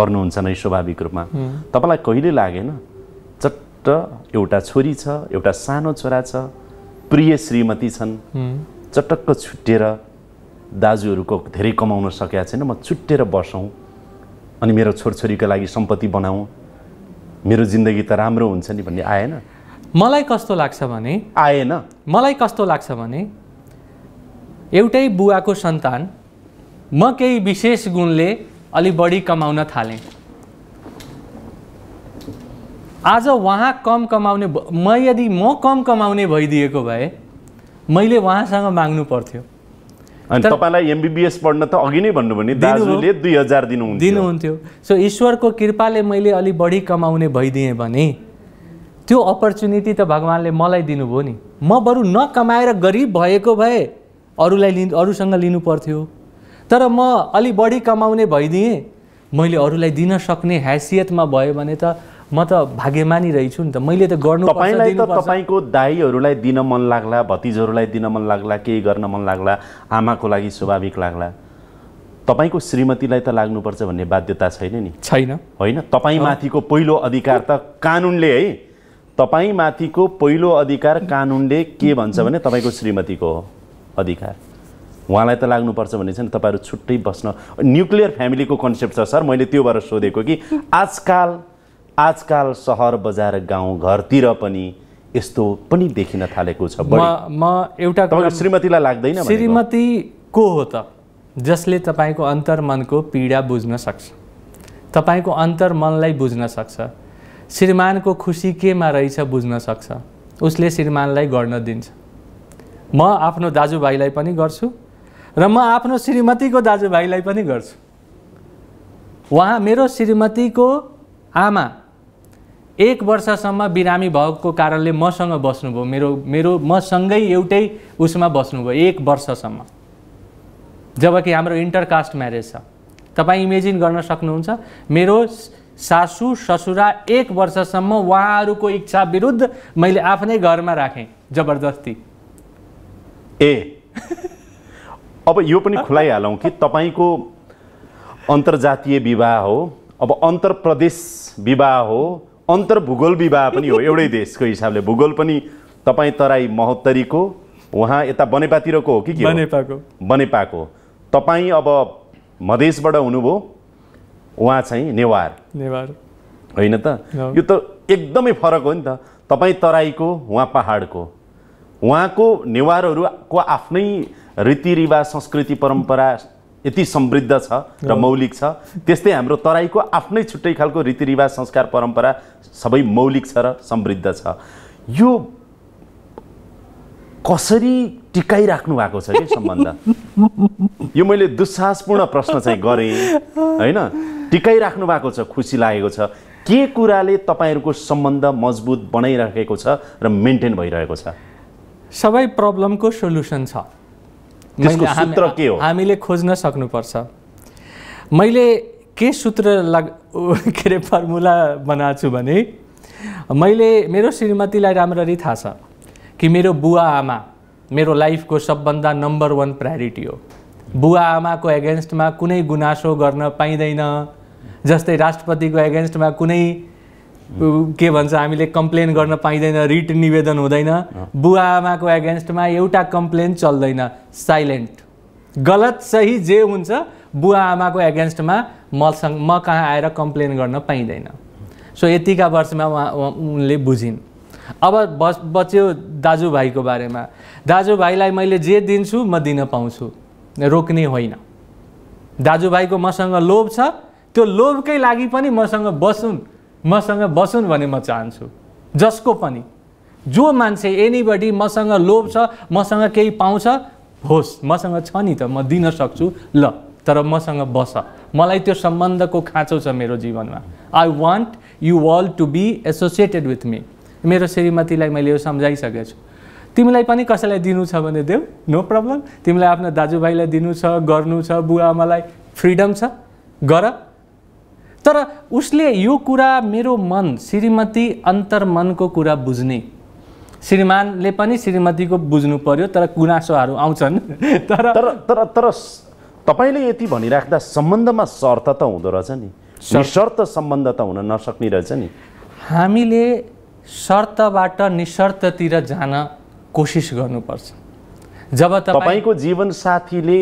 पर्नुहुन्छ नै स्वाभाविक रूपमा तपाईँलाई कहिले लागेन चट्ट एउटा छोरी छ एउटा सानो छोरा छ प्रिय श्रीमती छन् चटक्क छुट्टिएर दाजुहरूको धेरै कमाउन सकेका छैन म छुट्टिएर बसौँ अनि मेरो छोरछोरीको लागि सम्पत्ति बनाऊँ मेरो जिन्दगी त राम्रो हुन्छ नि भन्ने आएन मलाई कस्तो लाग्छ भने आएन मलाई कस्तो लाग्छ भने एउटै बुवाको सन्तान म केही विशेष गुणले अलि बढी कमाउन थालेँ आज उहाँ कम कमाउने म यदि म कम कमाउने भइदिएको भए मैले उहाँसँग माग्नु पर्थ्यो अनि तपाईँलाई एमबिबिएस पढ्न त अघि नै भन्नु भने दाजुले दुई हजार दिनुहुन्थ्यो दिनुहुन्थ्यो सो ईश्वरको कृपाले मैले अलि बढी कमाउने भइदिएँ भने त्यो अपर्च्युनिटी त भगवान्ले मलाई दिनुभयो नि म बरु नकमाएर गरिब भएको भए अरूलाई लिनु अरूसँग लिनु पर्थ्यो तर म अलि बढी कमाउने भइदिएँ मैले अरूलाई दिन सक्ने हैसियतमा भयो भने त म त भाग्यमानी रहेछु नि त मैले त गर्नु तपाईँलाई त तपाईँको दाईहरूलाई दिन मन लाग्ला भतिजहरूलाई दिन मन लाग्ला केही गर्न मन लाग्ला आमाको लागि स्वाभाविक लाग्ला तपाईँको श्रीमतीलाई त लाग्नुपर्छ भन्ने बाध्यता छैन नि छैन होइन तपाईँमाथिको पहिलो अधिकार त कानुनले है तपाईँमाथिको पहिलो अधिकार कानुनले के भन्छ भने तपाईँको श्रीमतीको अधिकार उहाँलाई त लाग्नुपर्छ भने चाहिँ तपाईँहरू छुट्टै बस्न न्युक्लियर फ्यामिलीको कन्सेप्ट छ सर मैले त्यो त्योबाट सोधेको कि आजकाल आजकाल सहर बजार गाउँ घरतिर पनि यस्तो पनि देखिन थालेको छ म एउटा श्रीमतीलाई लाग्दैन श्रीमती को हो त जसले तपाईँको अन्तर्मनको पीडा बुझ्न सक्छ तपाईँको अन्तर्मनलाई बुझ्न सक्छ श्रीमानको खुसी केमा रहेछ बुझ्न सक्छ उसले श्रीमानलाई गर्न दिन्छ म आफ्नो दाजुभाइलाई पनि गर्छु र म आफ्नो श्रीमतीको दाजुभाइलाई पनि गर्छु उहाँ मेरो श्रीमतीको आमा एक वर्षसम्म बिरामी भएको कारणले मसँग बस्नुभयो मेरो मेरो मसँगै एउटै उसमा बस्नुभयो एक वर्षसम्म जब कि हाम्रो इन्टरकास्ट म्यारेज छ तपाईँ इमेजिन गर्न सक्नुहुन्छ मेरो सासु ससुरा एक वर्षसम्म उहाँहरूको इच्छा विरुद्ध मैले आफ्नै घरमा राखेँ जबरजस्ती ए अब यो पनि खुलाइहालौँ कि तपाईँको अन्तर्जातीय विवाह हो अब अन्तर प्रदेश विवाह हो अन्तर भूगोल विवाह पनि हो एउटै देशको हिसाबले भूगोल पनि तपाईँ तराई महोत्तरीको उहाँ यता बनेपातिरको हो कि के बनेपाको बनेपाको तपाईँ अब मधेसबाट हुनुभयो उहाँ चाहिँ नेवार नेवार होइन त यो त एकदमै फरक हो नि त तपाईँ तराईको उहाँ पहाडको उहाँको नेवारहरूको आफ्नै रीतिरिवाज संस्कृति परम्परा यति समृद्ध छ र मौलिक छ त्यस्तै हाम्रो तराईको आफ्नै छुट्टै खालको रीतिरिवाज संस्कार परम्परा सबै मौलिक छ र समृद्ध छ यो कसरी टिकाइराख्नु भएको छ कि सम्बन्ध यो मैले दुस्साहसपूर्ण प्रश्न चाहिँ गरेँ होइन टिकाइराख्नु भएको छ खुसी लागेको छ के कुराले तपाईँहरूको सम्बन्ध मजबुत बनाइराखेको छ र मेन्टेन भइरहेको छ सबै प्रब्लमको सोल्युसन छ त्यसको सूत्र के हो हामीले खोज्न सक्नुपर्छ मैले के सूत्र लग के अरे फर्मुला बनाएको छु भने मैले मेरो श्रीमतीलाई राम्ररी थाहा छ कि मेरो बुवा आमा मेरो लाइफको सबभन्दा नम्बर वान प्रायोरिटी हो बुवा आमाको एगेन्स्टमा कुनै गुनासो गर्न पाइँदैन जस्तै राष्ट्रपतिको एगेन्स्टमा कुनै के भन्छ हामीले कम्प्लेन गर्न पाइँदैन रिट निवेदन हुँदैन बुवा आमाको एगेन्स्टमा एउटा कम्प्लेन चल्दैन साइलेन्ट गलत सही जे हुन्छ बुवा आमाको एगेन्स्टमा मसँग म कहाँ आएर कम्प्लेन गर्न पाइँदैन सो यतिका वर्षमा उहाँ उनले बुझिन् अब बस बच्यो दाजुभाइको बारेमा दाजुभाइलाई मैले जे दिन्छु म दिन पाउँछु रोक्ने होइन दाजुभाइको मसँग लोभ छ त्यो लोभकै लागि पनि मसँग बसुन् मसँग बसुन् भने म चाहन्छु जसको पनि जो मान्छे एनीबडी मसँग लोभ छ मसँग केही पाउँछ होस् मसँग छ नि त म दिन सक्छु ल तर मसँग बस मलाई त्यो सम्बन्धको खाँचो छ मेरो जीवनमा I want you all to be associated with me मेरो श्रीमतीलाई मैले यो सम्झाइसकेको छु तिमीलाई पनि कसैलाई दिनु छ भने देऊ नो प्रब्लम तिमीलाई आफ्नो दाजुभाइलाई दिनु छ गर्नु छ बुवा आमालाई फ्रिडम छ गर तर उसले यो कुरा मेरो मन श्रीमती अन्तर्मनको कुरा बुझ्ने श्रीमानले पनि श्रीमतीको बुझ्नु पर्यो तर गुनासोहरू आउँछन् तर तर तर तर तपाईँले यति भनिराख्दा सम्बन्धमा शर्त त हुँदो रहेछ नि निशर्त सम्बन्ध त हुन नसक्ने रहेछ नि हामीले शर्तबाट निशर्ततिर जान कोसिस गर्नुपर्छ जब तपाईँको जीवनसाथीले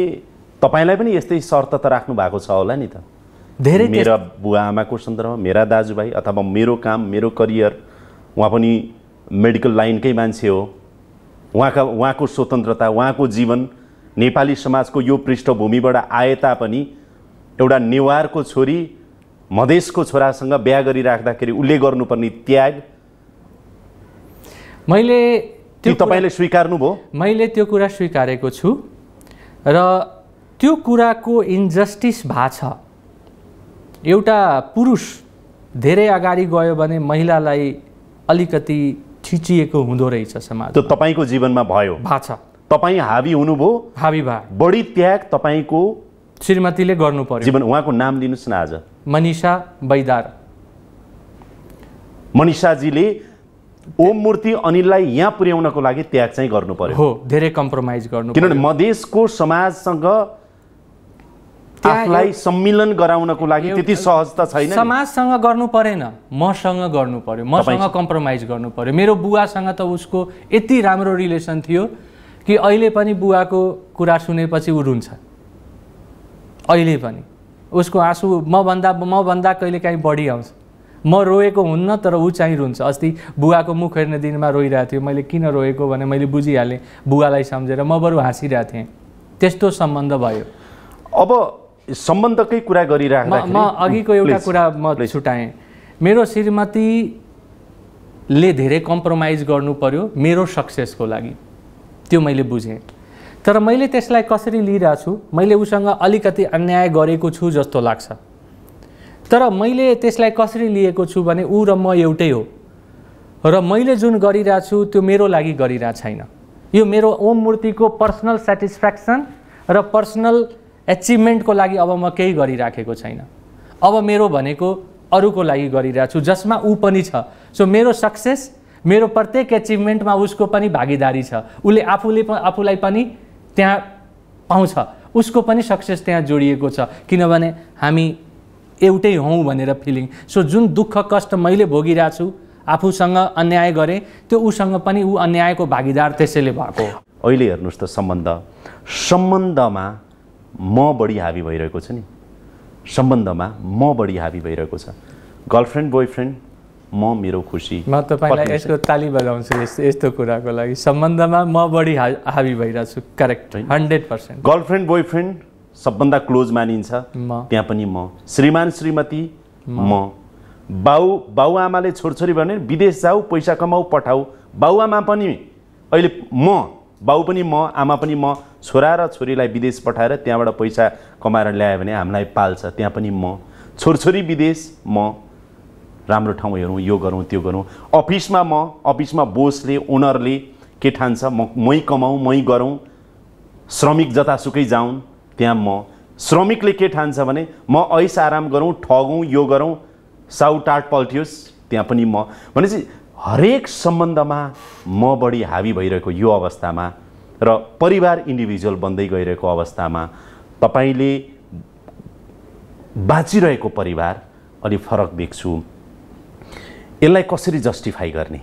तपाईँलाई पनि यस्तै शर्त त राख्नु भएको छ होला नि त धेरै मेरा बुवा आमाको सन्दर्भमा मेरा दाजुभाइ अथवा मेरो काम मेरो करियर उहाँ पनि मेडिकल लाइनकै मान्छे हो उहाँका उहाँको स्वतन्त्रता उहाँको जीवन नेपाली समाजको यो पृष्ठभूमिबाट आए तापनि एउटा नेवारको छोरी मधेसको छोरासँग बिहा गरिराख्दाखेरि उसले गर्नुपर्ने त्याग मैले त्यो तपाईँले स्वीकार्नुभयो मैले त्यो कुरा स्वीकारेको छु र त्यो कुराको इन्जस्टिस भएको छ एउटा पुरुष धेरै अगाडि गयो भने महिलालाई अलिकति थिचिएको हुँदो रहेछ समाज त्यो तपाईँको जीवनमा भयो भएको छ तपाईँ हाबी हुनुभयो हाबी भा बढी त्याग तपाईँको श्रीमतीले गर्नु पर्यो जीवन उहाँको नाम दिनुहोस् न आज मनिषा बैदार मनिषाजीले ओम मूर्ति अनिललाई यहाँ पुर्याउनको लागि त्याग चाहिँ गर्नु पर्यो हो धेरै कम्प्रोमाइज गर्नु किनभने मधेसको समाजसँग आफूलाई सम्मिलन गराउनको लागि त्यति सहज त छैन समाजसँग गर्नु परेन मसँग गर्नु पर्यो मसँग कम्प्रोमाइज गर्नु पर्यो मेरो बुवासँग त उसको यति राम्रो रिलेसन थियो कि अहिले पनि बुवाको कुरा सुनेपछि ऊ रुन्छ अहिले पनि उसको आँसु मभन्दा मभन्दा कहिलेकाहीँ बढी आउँछ म रोएको हुन्न तर ऊ चाहिँ रुन्छ अस्ति बुवाको मुख हेर्ने दिनमा रोइरहेको थियो मैले किन रोएको भने मैले बुझिहालेँ बुवालाई सम्झेर म बरु हाँसिरहेको थिएँ त्यस्तो सम्बन्ध भयो अब सम्बन्धकै कुरा गरिराख्दा म अघिको mm, एउटा कुरा म छुट्याएँ मेरो श्रीमतीले धेरै कम्प्रोमाइज गर्नु पर्यो मेरो सक्सेसको लागि त्यो मैले बुझेँ तर मैले त्यसलाई कसरी लिइरहेको छु मैले उसँग अलिकति अन्याय गरेको छु जस्तो लाग्छ तर मैले त्यसलाई कसरी लिएको छु भने ऊ र म एउटै हो र मैले जुन गरिरहेको त्यो मेरो लागि गरिरहेको छैन यो मेरो ओम मूर्तिको पर्सनल सेटिस्फ्याक्सन र पर्सनल एचिभमेन्टको लागि अब म केही गरिराखेको छैन अब मेरो भनेको अरूको लागि गरिरहेको छु जसमा ऊ पनि छ सो मेरो सक्सेस मेरो प्रत्येक एचिभमेन्टमा उसको पनि भागीदारी छ उसले आफूले आफूलाई पनि त्यहाँ पाउँछ उसको पनि सक्सेस त्यहाँ जोडिएको छ किनभने हामी एउटै हौँ भनेर फिलिङ सो जुन दुःख कष्ट मैले भोगिरहेको छु आफूसँग अन्याय गरेँ त्यो उसँग पनि ऊ अन्यायको भागीदार त्यसैले भएको अहिले हेर्नुहोस् त सम्बन्ध सम्बन्धमा म बढी हाबी भइरहेको छ नि सम्बन्धमा म बढी हाबी भइरहेको छ गर्लफ्रेन्ड बोयफ्रेन्ड म मेरो खुसी म तपाईँलाई यसको ताली बजाउँछु यस्तो यस्तो कुराको लागि सम्बन्धमा म बढी हा हाबी भइरहेको छु correct hundred percent girlfriend boyfriend सबभन्दा क्लोज मानिन्छ त्यहाँ पनि म श्रीमान श्रीमती म बाउ बाउआमाले छोरछोरी भने विदेश जाऊ पैसा कमाऊ पठाऊ बाउआमा पनि अहिले म बाउ पनि म आमा पनि म छोरा र छोरीलाई विदेश पठाएर त्यहाँबाट पैसा कमाएर ल्यायो भने हामीलाई पाल्छ त्यहाँ पनि म छोरछोरी विदेश म राम्रो ठाउँ हेरौँ यो गरौँ त्यो गरौँ अफिसमा म अफिसमा बोसले ओनरले के ठान्छ म मै कमाउँ मै गरौँ श्रमिक जतासुकै जाउँ त्यहाँ म श्रमिकले के ठान्छ भने म ऐस आराम गरौँ ठगौँ यो गरौँ साउ टाट पल्टियोस् त्यहाँ पनि म भनेपछि हरेक सम्बन्धमा म बढी हावी भइरहेको यो अवस्थामा र परिवार इन्डिभिजुअल बन्दै गइरहेको अवस्थामा तपाईँले बाँचिरहेको परिवार अलि फरक देख्छु यसलाई कसरी जस्टिफाई गर्ने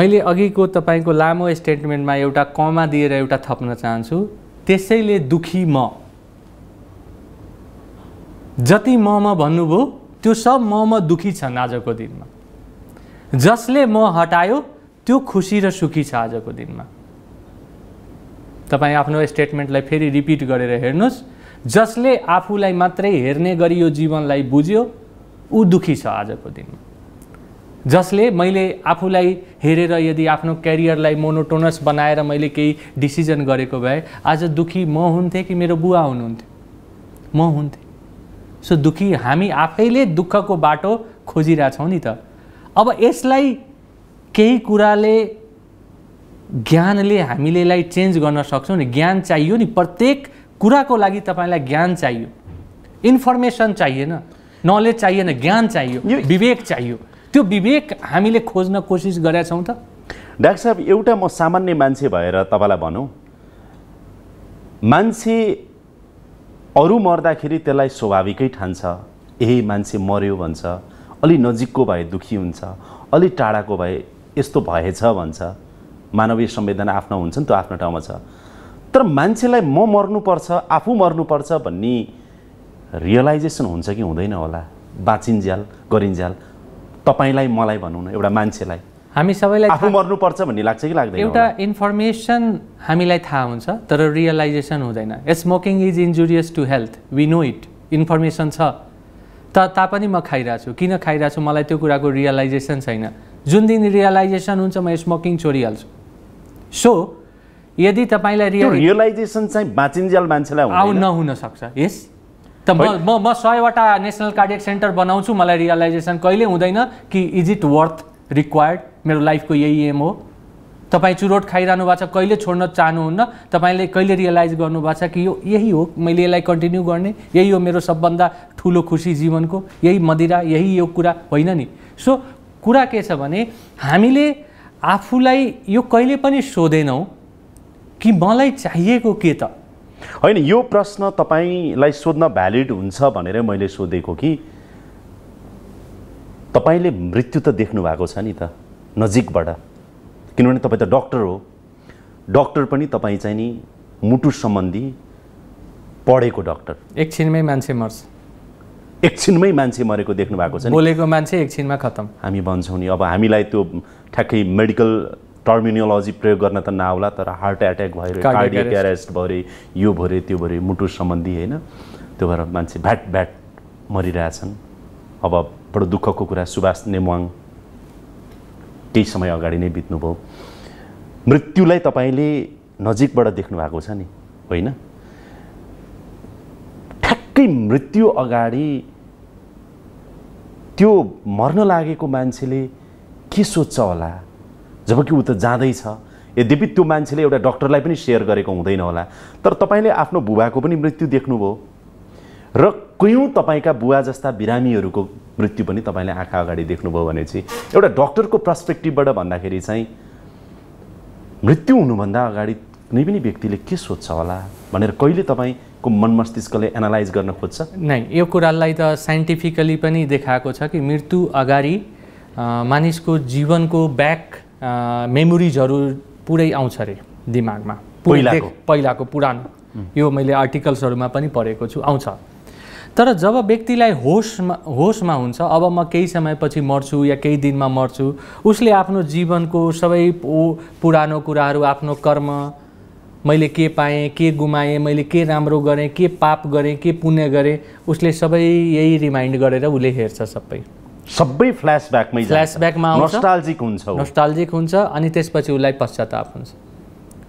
मैले अघिको तपाईँको लामो स्टेटमेन्टमा एउटा कमा दिएर एउटा थप्न चाहन्छु त्यसैले दुखी म जति ममा भन्नुभयो त्यो सब ममा दुखी छन् आजको दिनमा जसले म हटायो त्यो खुसी र सुखी छ आजको दिनमा तपाईँ आफ्नो स्टेटमेन्टलाई फेरि रिपिट गरेर हेर्नुहोस् जसले आफूलाई मात्रै हेर्ने गरी यो जीवनलाई बुझ्यो ऊ दुखी छ आजको दिनमा जसले मैले आफूलाई हेरेर यदि आफ्नो क्यारियरलाई मोनोटोनस बनाएर मैले केही डिसिजन गरेको भए आज दुखी म हुन्थेँ कि मेरो बुवा हुनुहुन्थ्यो म हुन्थेँ सो दुखी हामी आफैले दुःखको बाटो खोजिरहेछौँ नि त अब यसलाई केही कुराले ज्ञानले हामीले यसलाई चेन्ज गर्न सक्छौँ नि ज्ञान चाहियो नि प्रत्येक कुराको लागि तपाईँलाई ज्ञान चाहियो इन्फर्मेसन चाहिएन नलेज चाहिएन ज्ञान चाहियो विवेक चाहियो त्यो विवेक हामीले खोज्न कोसिस गरेका छौँ त डाक्टर साहब एउटा म सामान्य मान्छे भएर तपाईँलाई भनौँ मान्छे अरू मर्दाखेरि त्यसलाई स्वाभाविकै ठान्छ यही मान्छे मर्यो भन्छ अलि नजिकको भए दुखी हुन्छ अलि टाढाको भए यस्तो भएछ भन्छ मानवीय संवेदना आफ्नो हुन्छ नि त आफ्नो ठाउँमा छ तर मान्छेलाई म मर्नुपर्छ आफू मर्नुपर्छ भन्ने रियलाइजेसन हुन्छ कि हुँदैन होला बाँचिन्ज्याल गरिन्ज्याल तपाईँलाई मलाई भनौँ न एउटा मान्छेलाई हामी सबैलाई आफू मर्नुपर्छ भन्ने लाग्छ कि लाग्दैन एउटा इन्फर्मेसन हामीलाई थाहा हुन्छ तर रियलाइजेसन हुँदैन smoking is injurious to health we know it information छ त तापनि म खाइरहेको छु किन खाइरहेको छु मलाई त्यो कुराको रियलाइजेसन छैन जुन दिन रियलाइजेसन हुन्छ म स्मोकिङ छोडिहाल्छु सो यदि तपाईँलाई रियलाइजेसन चाहिँ बाँचिन्जेल मान्छेलाई आउ नहुन सक्छ यस त म म म सयवटा नेसनल कार्डियक सेन्टर बनाउँछु मलाई रियलाइजेसन कहिले हुँदैन कि इज इट वर्थ रिक्वायर्ड मेरो लाइफको यही एम हो तपाईँ चुरोट खाइरहनु भएको छ कहिले छोड्न चाहनुहुन्न तपाईँले कहिले रियलाइज गर्नुभएको छ कि यो यही हो मैले यसलाई कन्टिन्यू गर्ने यही हो मेरो सबभन्दा ठुलो खुसी जीवनको यही मदिरा यही यो कुरा होइन नि सो कुरा के छ भने हामीले आफूलाई यो कहिले पनि सोधेनौँ कि मलाई चाहिएको के त होइन यो प्रश्न तपाईँलाई सोध्न भ्यालिड हुन्छ भनेर मैले सोधेको कि तपाईँले मृत्यु त देख्नु भएको छ नि त नजिकबाट किनभने तपाईँ त डक्टर हो डक्टर पनि तपाईँ चाहिँ नि मुटु सम्बन्धी पढेको डक्टर एकछिनमै मान्छे मर्छ एकछिनमै मान्छे मरेको देख्नु भएको छ बोलेको मान्छे एकछिनमा खतम हामी भन्छौँ नि अब हामीलाई त्यो ठ्याक्कै मेडिकल टर्मिनोलोजी प्रयोग गर्न त नआउला तर हार्ट एट्याक भयो कार्डियक एरेस्ट भयो अरे यो भयो अरे त्यो भयो मुटु सम्बन्धी होइन त्यो भएर मान्छे भ्याट भ्याट मरिरहेछन् अब बडो दुःखको कुरा सुभाष नेमवाङ केही समय अगाडि नै बित्नुभयो मृत्युलाई तपाईँले नजिकबाट देख्नु भएको छ नि होइन ठ्याक्कै मृत्यु अगाडि त्यो मर्न लागेको मान्छेले के सोच्छ होला जबकि ऊ त जाँदैछ यद्यपि त्यो मान्छेले एउटा डक्टरलाई पनि सेयर गरेको हुँदैन होला तर तपाईँले आफ्नो बुबाको पनि मृत्यु देख्नुभयो र कयौँ तपाईँका बुवा जस्ता बिरामीहरूको मृत्यु पनि तपाईँले आँखा अगाडि देख्नुभयो भने चाहिँ एउटा डक्टरको पर्सपेक्टिभबाट भन्दाखेरि चाहिँ मृत्यु हुनुभन्दा अगाडि कुनै पनि व्यक्तिले के सोध्छ होला भनेर कहिले तपाईँको मन मस्तिष्कले एनालाइज गर्न खोज्छ नै यो कुरालाई त साइन्टिफिकली पनि देखाएको छ कि मृत्यु अगाडि मानिसको जीवनको ब्याक मेमोरिजहरू पुरै आउँछ अरे दिमागमा पहिलाको पहिलाको पुरानो यो मैले आर्टिकल्सहरूमा पनि पढेको छु आउँछ तर जब व्यक्तिलाई होसमा होसमा हुन्छ अब म केही समयपछि मर्छु या केही दिनमा मर्छु उसले आफ्नो जीवनको सबै पुरानो कुराहरू आफ्नो कर्म मैले के पाएँ के गुमाएँ मैले के राम्रो गरेँ के पाप गरेँ के पुण्य गरेँ उसले सबै यही रिमाइन्ड गरेर उसले हेर्छ सबै सबै फ्ल्यासब्याकमै फ्ल्यासब्याकमा नोस्टाल्जिक हुन्छ नोस्टाल्जिक हुन्छ अनि त्यसपछि उसलाई पश्चाताप हुन्छ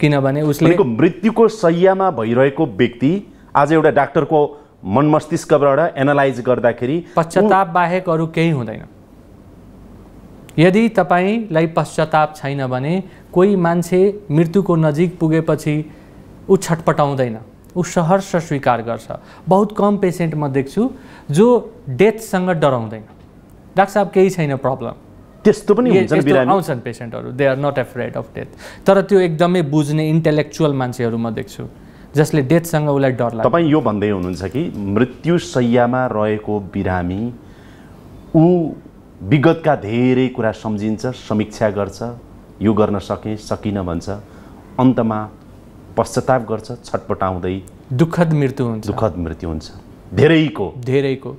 किनभने उसले मृत्युको सयमा भइरहेको व्यक्ति आज एउटा डाक्टरको मन मस्तिष्कबाट एनालाइज गर्दाखेरि पश्चाताप बाहेक अरू केही हुँदैन यदि तपाईँलाई पश्चाताप छैन भने कोही मान्छे मृत्युको नजिक पुगेपछि ऊ छटपटाउँदैन ऊ सहर्ष स्वीकार गर्छ बहुत कम पेसेन्ट म देख्छु जो डेथसँग डराउँदैन डाक्टर साहब केही छैन प्रब्लम त्यस्तो पनि आउँछन् पेसेन्टहरू they are not afraid of death तर त्यो एकदमै बुझ्ने इन्टेलेक्चुअल मान्छेहरू म देख्छु जसले डेथसँग उसलाई डर लाग्छ तपाईँ यो भन्दै हुनुहुन्छ कि मृत्यु सयमा रहेको बिरामी ऊ विगतका धेरै कुरा सम्झिन्छ समीक्षा गर्छ यो गर्न सके सकिनँ भन्छ अन्तमा पश्चाताप गर्छ छटपटाउँदै दुःखद मृत्यु हुन्छ दुःखद मृत्यु हुन्छ धेरैको धेरैको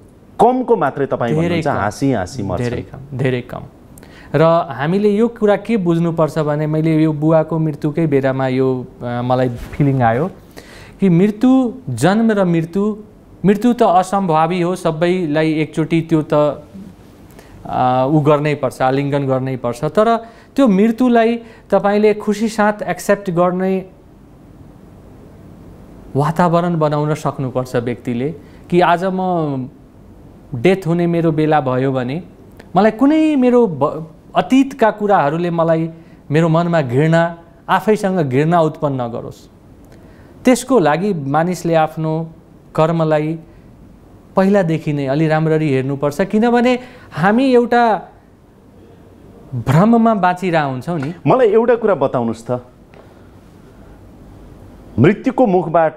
कमको मात्रै तपाईँ हाँसी हाँसी धेरै कम धेरै कम र हामीले यो कुरा के बुझ्नुपर्छ भने मैले यो बुवाको मृत्युकै बेलामा यो मलाई फिलिङ आयो कि मृत्यु जन्म र मृत्यु मृत्यु त असम्भावी हो सबैलाई एकचोटि त्यो त ऊ गर्नै पर्छ आलिङ्गन गर्नै पर्छ तर त्यो मृत्युलाई तपाईँले खुसी साथ एक्सेप्ट गर्ने वातावरण बनाउन सक्नुपर्छ व्यक्तिले कि आज म डेथ हुने मेरो बेला भयो भने मलाई कुनै मेरो अतीतका कुराहरूले मलाई मेरो मनमा घृणा आफैसँग घृणा उत्पन्न नगरोस् त्यसको लागि मानिसले आफ्नो कर्मलाई पहिलादेखि नै अलि राम्ररी हेर्नुपर्छ किनभने हामी एउटा भ्रममा बाँचिरह हुन्छौँ नि मलाई एउटा कुरा बताउनुहोस् त मृत्युको मुखबाट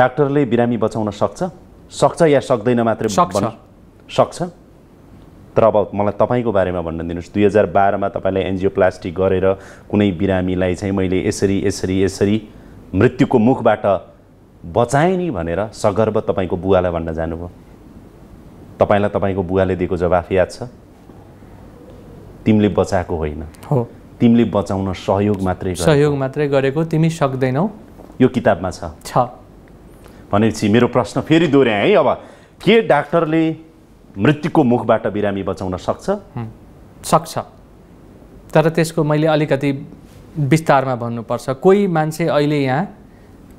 डाक्टरले बिरामी बचाउन सक्छ सक्छ या सक्दैन मात्रै सक्छ तर अब मलाई तपाईँको बारेमा भन्न दिनुहोस् दुई हजार बाह्रमा तपाईँलाई एन्जियोप्लास्टिक गरेर कुनै बिरामीलाई चाहिँ मैले यसरी यसरी यसरी मृत्युको मुखबाट बचाएँ नि भनेर सगर्व तपाईँको बुवालाई भन्न जानुभयो तपाईँलाई तपाईँको बुवाले दिएको जवाफ याद छ तिमीले बचाएको होइन हो तिमीले बचाउन सहयोग मात्रै सहयोग मात्रै गरेको तिमी सक्दैनौ यो किताबमा छ भनेपछि मेरो प्रश्न फेरि दोहोऱ्याएँ है अब के डाक्टरले मृत्युको मुखबाट बिरामी बचाउन सक्छ सक्छ तर त्यसको मैले अलिकति विस्तारमा भन्नुपर्छ कोही मान्छे अहिले यहाँ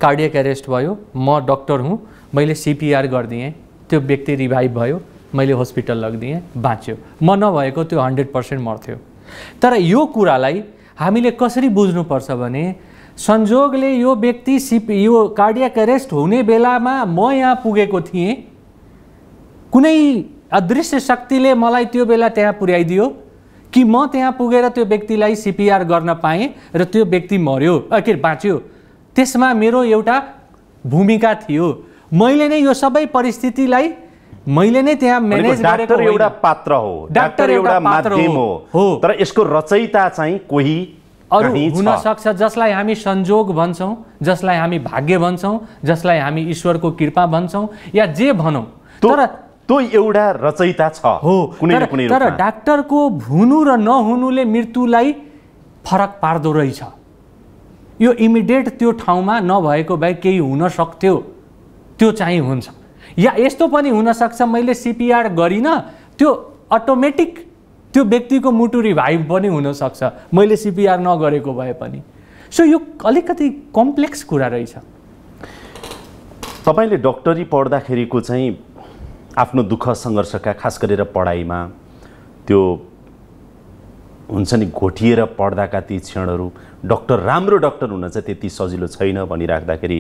कार्डियक एरेस्ट भयो म डक्टर हुँ मैले सिपिआर गरिदिएँ त्यो व्यक्ति रिभाइभ भयो मैले हस्पिटल लगिदिएँ बाँच्यो म नभएको त्यो हन्ड्रेड पर्सेन्ट मर्थ्यो तर यो कुरालाई हामीले कसरी बुझ्नुपर्छ भने संजोगले यो व्यक्ति सिप यो कार्डियक एरेस्ट हुने बेलामा म यहाँ पुगेको थिएँ कुनै अदृश्य शक्तिले मलाई त्यो बेला त्यहाँ पुर्याइदियो कि म त्यहाँ पुगेर त्यो व्यक्तिलाई सिपिआर गर्न पाएँ र त्यो व्यक्ति मऱ्यो के बाँच्यो त्यसमा मेरो एउटा भूमिका थियो मैले नै यो सबै परिस्थितिलाई मैले नै त्यहाँ म्यानेज गरेको एउटा पात्र हो डाक्टर एउटा माध्यम हो तर यसको रचयिता चाहिँ कोही अरू सक्छ जसलाई हामी संजोग भन्छौँ जसलाई हामी भाग्य भन्छौँ जसलाई हामी ईश्वरको कृपा भन्छौँ या जे भनौँ तर त्यो एउटा रचयिता छ हो कुनै कुनै तर डाक्टरको हुनु र नहुनुले मृत्युलाई फरक पार्दो रहेछ यो इमिडिएट त्यो ठाउँमा नभएको भए केही हुन सक्थ्यो त्यो चाहिँ हुन्छ या यस्तो पनि हुनसक्छ मैले सिपिआर गरिनँ त्यो अटोमेटिक त्यो व्यक्तिको मुटु रिभाइभ पनि हुनसक्छ मैले सिपिआर नगरेको भए पनि सो यो अलिकति कम्प्लेक्स कुरा रहेछ तपाईँले डक्टरी पढ्दाखेरिको चाहिँ आफ्नो दुःख सङ्घर्षका खास गरेर पढाइमा त्यो हुन्छ नि घोटिएर पढ्दाका ती क्षणहरू डक्टर राम्रो डक्टर हुन चाहिँ त्यति सजिलो छैन भनिराख्दाखेरि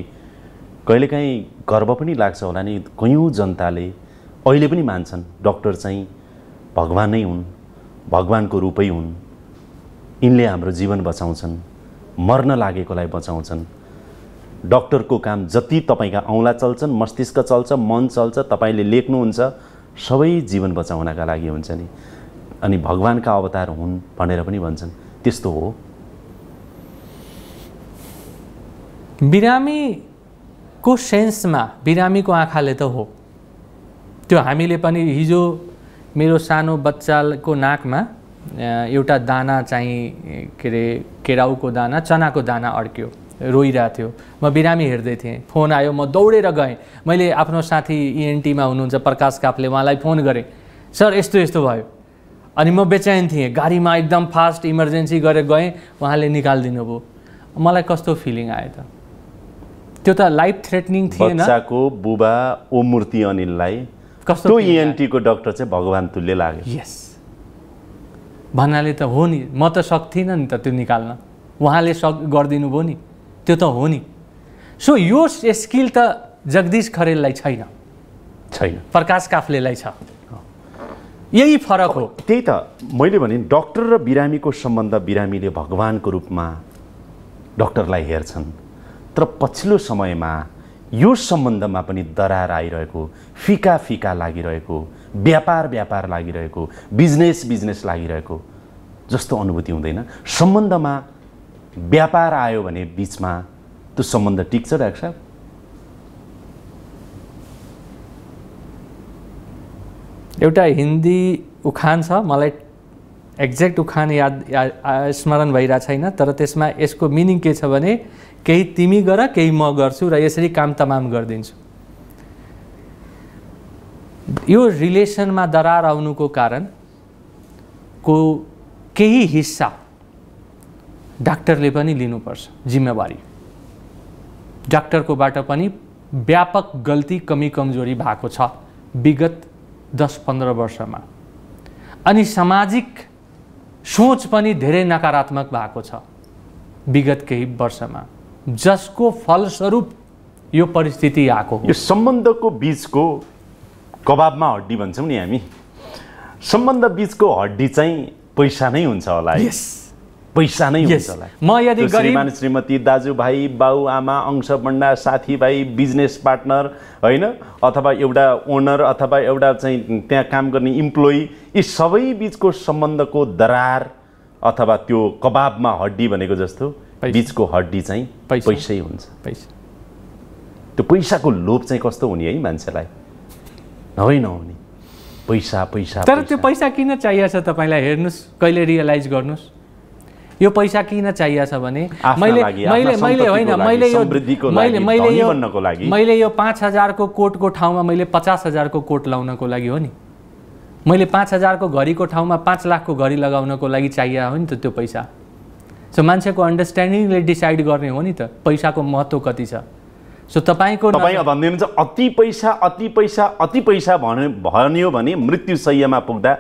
कहिलेकाहीँ गर्व पनि लाग्छ होला नि कयौँ जनताले अहिले पनि मान्छन् डक्टर चाहिँ भगवानै हुन् भगवानको रूपै हुन् यिनले हाम्रो जीवन बचाउँछन् मर्न लागेकोलाई बचाउँछन् डक्टरको काम जति तपाईँका औँला चल्छन् मस्तिष्क चल्छ मन चल्छ तपाईँले लेख्नुहुन्छ सबै जीवन बचाउनका लागि हुन्छ नि अनि भगवान्का अवतार हुन् भनेर पनि भन्छन् त्यस्तो हो बिरामीको सेन्समा बिरामीको आँखाले त हो त्यो हामीले पनि हिजो मेरो सानो बच्चाको नाकमा एउटा दाना चाहिँ के अरे केराउको दाना चनाको दाना अड्क्यो रोइरहेको थियो म बिरामी हेर्दै थिएँ फोन आयो म दौडेर गएँ मैले आफ्नो साथी इएनटीमा e हुनुहुन्छ प्रकाश कापले उहाँलाई फोन गरेँ सर यस्तो यस्तो भयो अनि म बेचैन थिएँ गाडीमा एकदम फास्ट इमर्जेन्सी गरेर गएँ उहाँले निकालिदिनु भयो मलाई कस्तो फिलिङ आयो त त्यो त लाइफ थ्रेटनिङ थिएन बच्चाको बुबा ओमूर्ति अनिललाई कस्तो इएनटीको e डक्टर चाहिँ भगवान् तुल्य लाग्यो यस भन्नाले त हो नि म त सक्थिनँ नि त त्यो निकाल्न उहाँले सक गरिदिनु भयो नि त्यो त हो नि सो यो स्किल त जगदीश खरेललाई छैन छैन प्रकाश काफ्लेलाई छ यही फरक हो त्यही त मैले भने डक्टर र बिरामीको सम्बन्ध बिरामीले भगवान्को रूपमा डक्टरलाई हेर्छन् तर पछिल्लो समयमा यो सम्बन्धमा पनि दरार आइरहेको फिका फिका लागिरहेको व्यापार व्यापार लागिरहेको बिजनेस बिजनेस लागिरहेको जस्तो अनुभूति हुँदैन सम्बन्धमा व्यापार आयो भने बिचमा त्यो सम्बन्ध टिक्छ डाक्टर साहब एउटा हिन्दी उखान छ मलाई एक्ज्याक्ट उखान याद स्मरण भइरहेको छैन तर त्यसमा यसको मिनिङ के छ भने केही तिमी गर केही म गर्छु र यसरी काम तमाम गरिदिन्छु यो रिलेसनमा दरार आउनुको कारण को केही हिस्सा डाक्टरले पनि लिनुपर्छ जिम्मेवारी डाक्टरकोबाट पनि व्यापक गल्ती कमी कमजोरी भएको छ विगत दस पन्ध्र वर्षमा अनि सामाजिक सोच पनि धेरै नकारात्मक भएको छ विगत केही वर्षमा जसको फलस्वरूप यो परिस्थिति आएको यो सम्बन्धको बिचको कबाबमा हड्डी भन्छौँ नि हामी सम्बन्ध बिचको हड्डी चाहिँ पैसा नै हुन्छ होला यस पैसा नै हुन्छ म यदि श्रीमान श्रीमती दाजुभाइ बाउ आमा अंशपन्डा साथीभाइ बिजनेस पार्टनर होइन अथवा एउटा ओनर अथवा एउटा चाहिँ त्यहाँ काम गर्ने इम्प्लोइ यी सबै बिचको सम्बन्धको दरार अथवा त्यो कबाबमा हड्डी भनेको जस्तो बिचको हड्डी चाहिँ पैसै हुन्छ पैसा त्यो पैसाको लोभ चाहिँ कस्तो हुने है मान्छेलाई नभई नहुने पैसा पैसा तर त्यो पैसा किन चाहिएको छ तपाईँलाई हेर्नुहोस् कहिले रियलाइज गर्नुहोस् यो पैसा किन चाहिएको छ भने मैले मैले मैले होइन मैले यो मैले मैले यो मैले यो पाँच हजारको कोटको ठाउँमा मैले पचास हजारको कोट लाउनको लागि हो नि मैले पाँच हजारको घडीको ठाउँमा पाँच लाखको घडी लगाउनको लागि चाहिएको हो नि त त्यो पैसा सो मान्छेको अन्डरस्ट्यान्डिङले डिसाइड गर्ने हो नि त पैसाको महत्त्व कति छ सो तपाईँको तपाईँ भन्दै अति पैसा अति पैसा अति पैसा भन्यो भने मृत्यु पुग्दा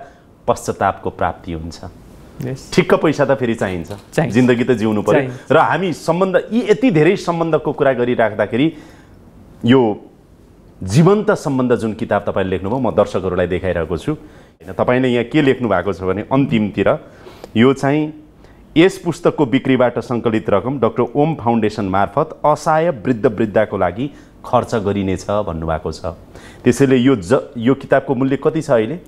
पश्चातापको प्राप्ति हुन्छ ठिक्क पैसा त फेरि चाहिन्छ जिन्दगी त जिउनु पर्यो र हामी सम्बन्ध यी यति धेरै सम्बन्धको कुरा गरिराख्दाखेरि यो जीवन्त सम्बन्ध जुन किताब तपाईँले लेख्नुभयो म दर्शकहरूलाई देखाइरहेको छु होइन तपाईँले यहाँ के लेख्नु भएको छ भने अन्तिमतिर यो चाहिँ यस पुस्तकको बिक्रीबाट सङ्कलित रकम डाक्टर ओम फाउन्डेसन मार्फत असहाय वृद्ध वृद्धाको लागि खर्च गरिनेछ भन्नुभएको छ त्यसैले यो ज यो किताबको मूल्य कति छ अहिले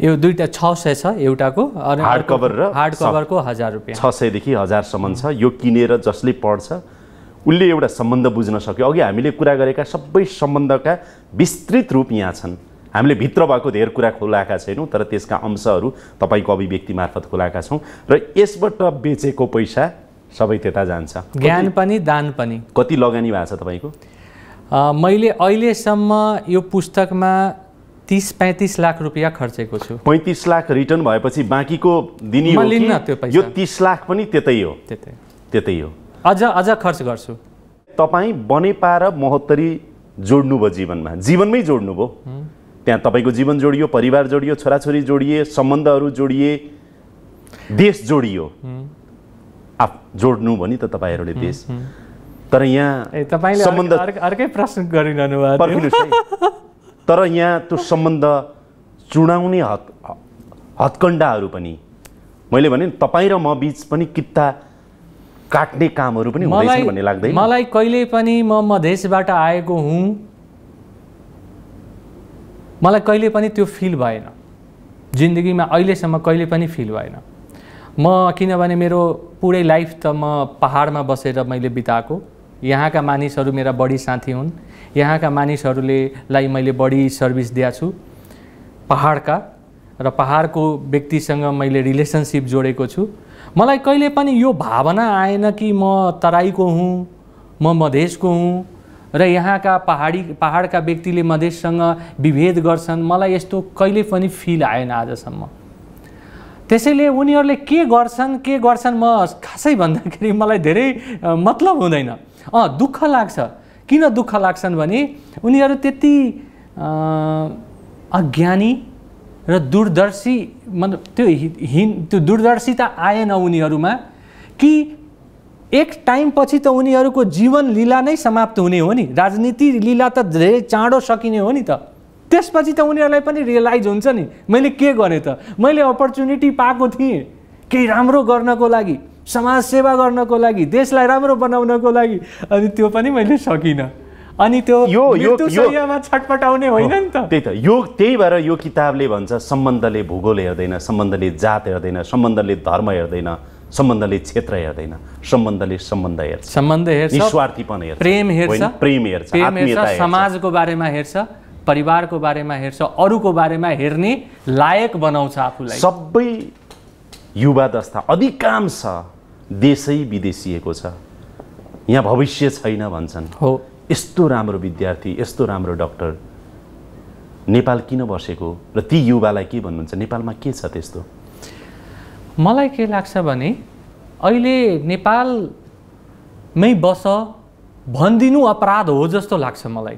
यो दुईवटा छ सय छ एउटाको हार्ड कभर र हार्ड कभरको हजार रुपियाँ छ सयदेखि हजारसम्म छ यो किनेर जसले पढ्छ उसले एउटा सम्बन्ध बुझ्न सक्यो अघि हामीले कुरा गरेका सबै सम्बन्धका विस्तृत रूप यहाँ छन् हामीले भित्र भएको धेरै कुरा खोलाएका छैनौँ तर त्यसका अंशहरू तपाईँको अभिव्यक्ति मार्फत खोलाएका छौँ र यसबाट बेचेको पैसा सबै त्यता जान्छ ज्ञान पनि दान पनि कति लगानी भएको छ तपाईँको मैले अहिलेसम्म यो पुस्तकमा तिस पैँतिस लाख रुपियाँ खर्चेको छु पैँतिस लाख रिटर्न भएपछि बाँकीको दिने हो लिन्न त्यो पैसा यो तिस लाख पनि त्यतै हो त्यतै त्यतै हो अझ अझ खर्च गर्छु तपाईँ बनेपा र महोत्तरी जोड्नुभयो जीवनमा जीवनमै जोड्नुभयो त्यहाँ तपाईँको जीवन जोडियो परिवार जोडियो छोराछोरी जोडिए सम्बन्धहरू जोडिए देश जोडियो आफ जोड्नु भनी त तपाईँहरूले देश तर यहाँ सम्बन्ध अर्कै प्रश्न गरिरहनु तर यहाँ त्यो सम्बन्ध चुडाउने हक हत्कण्डाहरू पनि मैले भने तपाईँ र म बिच पनि किता काट्ने कामहरू पनि हुँदैछ भन्ने लाग्दैन मलाई कहिले पनि म मधेसबाट आएको हुँ मलाई कहिले पनि त्यो फिल भएन जिन्दगीमा अहिलेसम्म कहिले पनि फिल भएन म किनभने मेरो पुरै लाइफ त म पहाडमा बसेर मैले बिताएको यहाँका मानिसहरू मेरा बढी साथी हुन् यहाँका मानिसहरूले लाई मैले बढी सर्भिस दिएको छु पहाडका र पहाडको व्यक्तिसँग मैले रिलेसनसिप जोडेको छु मलाई कहिले पनि यो भावना आएन कि म तराईको हुँ म मधेसको हुँ र यहाँका पहाडी पहाडका व्यक्तिले मधेससँग विभेद गर्छन् मलाई यस्तो कहिले पनि फिल आएन आजसम्म त्यसैले उनीहरूले के गर्छन् के गर्छन् म खासै भन्दाखेरि मलाई धेरै मतलब हुँदैन अँ दुःख लाग्छ किन दुःख लाग्छन् भने उनीहरू त्यति अज्ञानी र दूरदर्शी मतलब त्यो हिन त्यो दूरदर्शिता आएन उनीहरूमा कि एक टाइमपछि त उनीहरूको जीवन लीला नै समाप्त हुने हो नि राजनीति लीला त धेरै चाँडो सकिने हो नि त त्यसपछि त उनीहरूलाई पनि रियलाइज हुन्छ नि मैले के गरेँ त मैले अपर्च्युनिटी पाएको थिएँ केही राम्रो गर्नको लागि समाज सेवा गर्नको लागि देशलाई राम्रो बनाउनको लागि अनि त्यो पनि मैले सकिनँ अनि त्यो यो यो छटपटाउने होइन नि त त्यही त यो त्यही भएर यो किताबले भन्छ सम्बन्धले भूगोल हेर्दैन सम्बन्धले जात हेर्दैन सम्बन्धले धर्म हेर्दैन सम्बन्धले क्षेत्र हेर्दैन सम्बन्धले सम्बन्ध हेर्छ सम्बन्ध हेर्छ निस्वार्थीपन हेर्छ प्रेम हेर्छ प्रेम हेर्छ समाजको बारेमा हेर्छ परिवारको बारेमा हेर्छ अरूको बारेमा हेर्ने लायक बनाउँछ आफूलाई सबै युवा दस्ता अधिकांश देशै विदेशिएको छ यहाँ भविष्य छैन भन्छन् हो यस्तो राम्रो विद्यार्थी यस्तो राम्रो डक्टर नेपाल किन बसेको र ती युवालाई के भन्नुहुन्छ नेपालमा के छ त्यस्तो मलाई के लाग्छ भने अहिले नेपालमै बस भनिदिनु अपराध हो जस्तो लाग्छ मलाई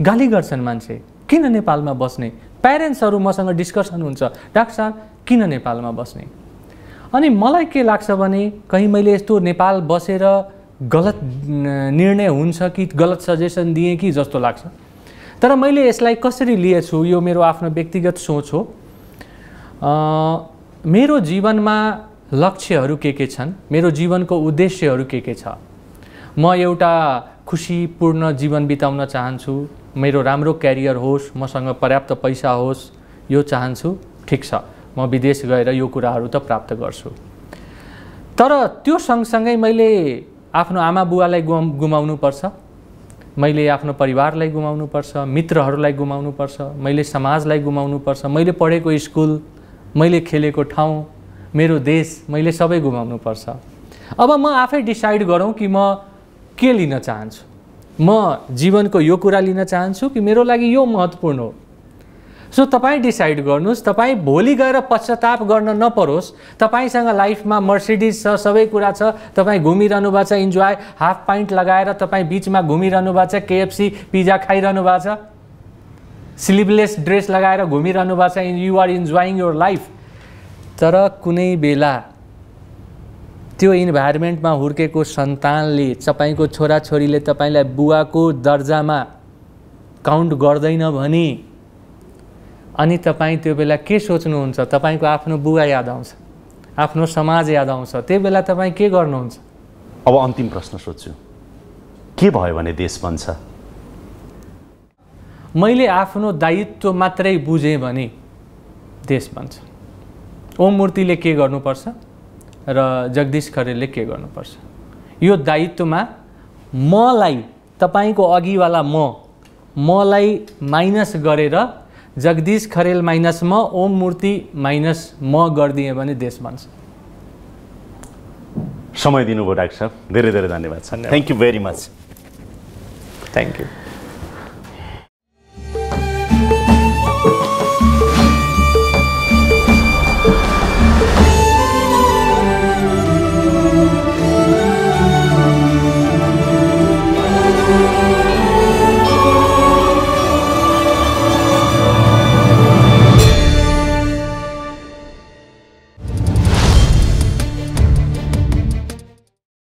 गाली गर्छन् मान्छे किन नेपालमा बस्ने प्यारेन्ट्सहरू मसँग डिस्कसन हुन्छ डाक्टर साहब किन नेपालमा बस्ने अनि मलाई के लाग्छ भने कहीँ मैले यस्तो नेपाल बसेर गलत निर्णय हुन्छ कि गलत सजेसन दिएँ कि जस्तो लाग्छ तर मैले यसलाई कसरी लिएछु यो मेरो आफ्नो व्यक्तिगत सोच हो मेरो जीवनमा लक्ष्यहरू के के छन् मेरो जीवनको उद्देश्यहरू के के छ म एउटा खुसीपूर्ण जीवन बिताउन चाहन्छु मेरो राम्रो क्यारियर होस् मसँग पर्याप्त पैसा होस् यो चाहन्छु ठिक छ म विदेश गएर यो कुराहरू त प्राप्त गर्छु तर त्यो सँगसँगै मैले आफ्नो आमा बुवालाई गुम गुमाउनुपर्छ मैले आफ्नो परिवारलाई गुमाउनुपर्छ मित्रहरूलाई गुमाउनुपर्छ मैले समाजलाई गुमाउनुपर्छ मैले पढेको स्कुल मैले खेलेको ठाउँ मेरो देश मैले सबै गुमाउनुपर्छ अब म आफै डिसाइड गरौँ कि म के लिन चाहन्छु म जीवनको यो कुरा लिन चाहन्छु कि मेरो लागि यो महत्त्वपूर्ण हो सो तपाईँ डिसाइड गर्नुहोस् तपाईँ भोलि गएर पश्चाताप गर्न नपरोस् तपाईँसँग लाइफमा मर्सिडिज छ सबै कुरा छ तपाईँ घुमिरहनु भएको छ इन्जोय हाफ पाइन्ट लगाएर तपाईँ बिचमा घुमिरहनु भएको छ केएफसी पिज्जा खाइरहनु भएको छ स्लिभलेस ड्रेस लगाएर घुमिरहनु भएको छ युआर इन्जोइङ योर लाइफ तर कुनै बेला त्यो इन्भाइरोमेन्टमा हुर्केको सन्तानले तपाईँको छोराछोरीले तपाईँलाई बुवाको दर्जामा काउन्ट गर्दैन भने अनि तपाईँ त्यो बेला के सोच्नुहुन्छ तपाईँको आफ्नो बुवा याद आउँछ आफ्नो समाज याद आउँछ त्यही बेला तपाईँ के गर्नुहुन्छ अब अन्तिम प्रश्न सोध्छु के भयो भने देश बन्छ मैले आफ्नो दायित्व मात्रै बुझेँ भने देश बन्छ ओम मूर्तिले के गर्नुपर्छ र जगदीश खरेलले के गर्नुपर्छ यो दायित्वमा मलाई तपाईँको अघिवाला म मलाई माइनस गरेर जगदीश खरेल माइनस म ओम मूर्ति माइनस म गरिदिएँ भने देश बन्छ समय दिनुभयो डाक्टर साहब धेरै धेरै धन्यवाद छ thank you very much thank you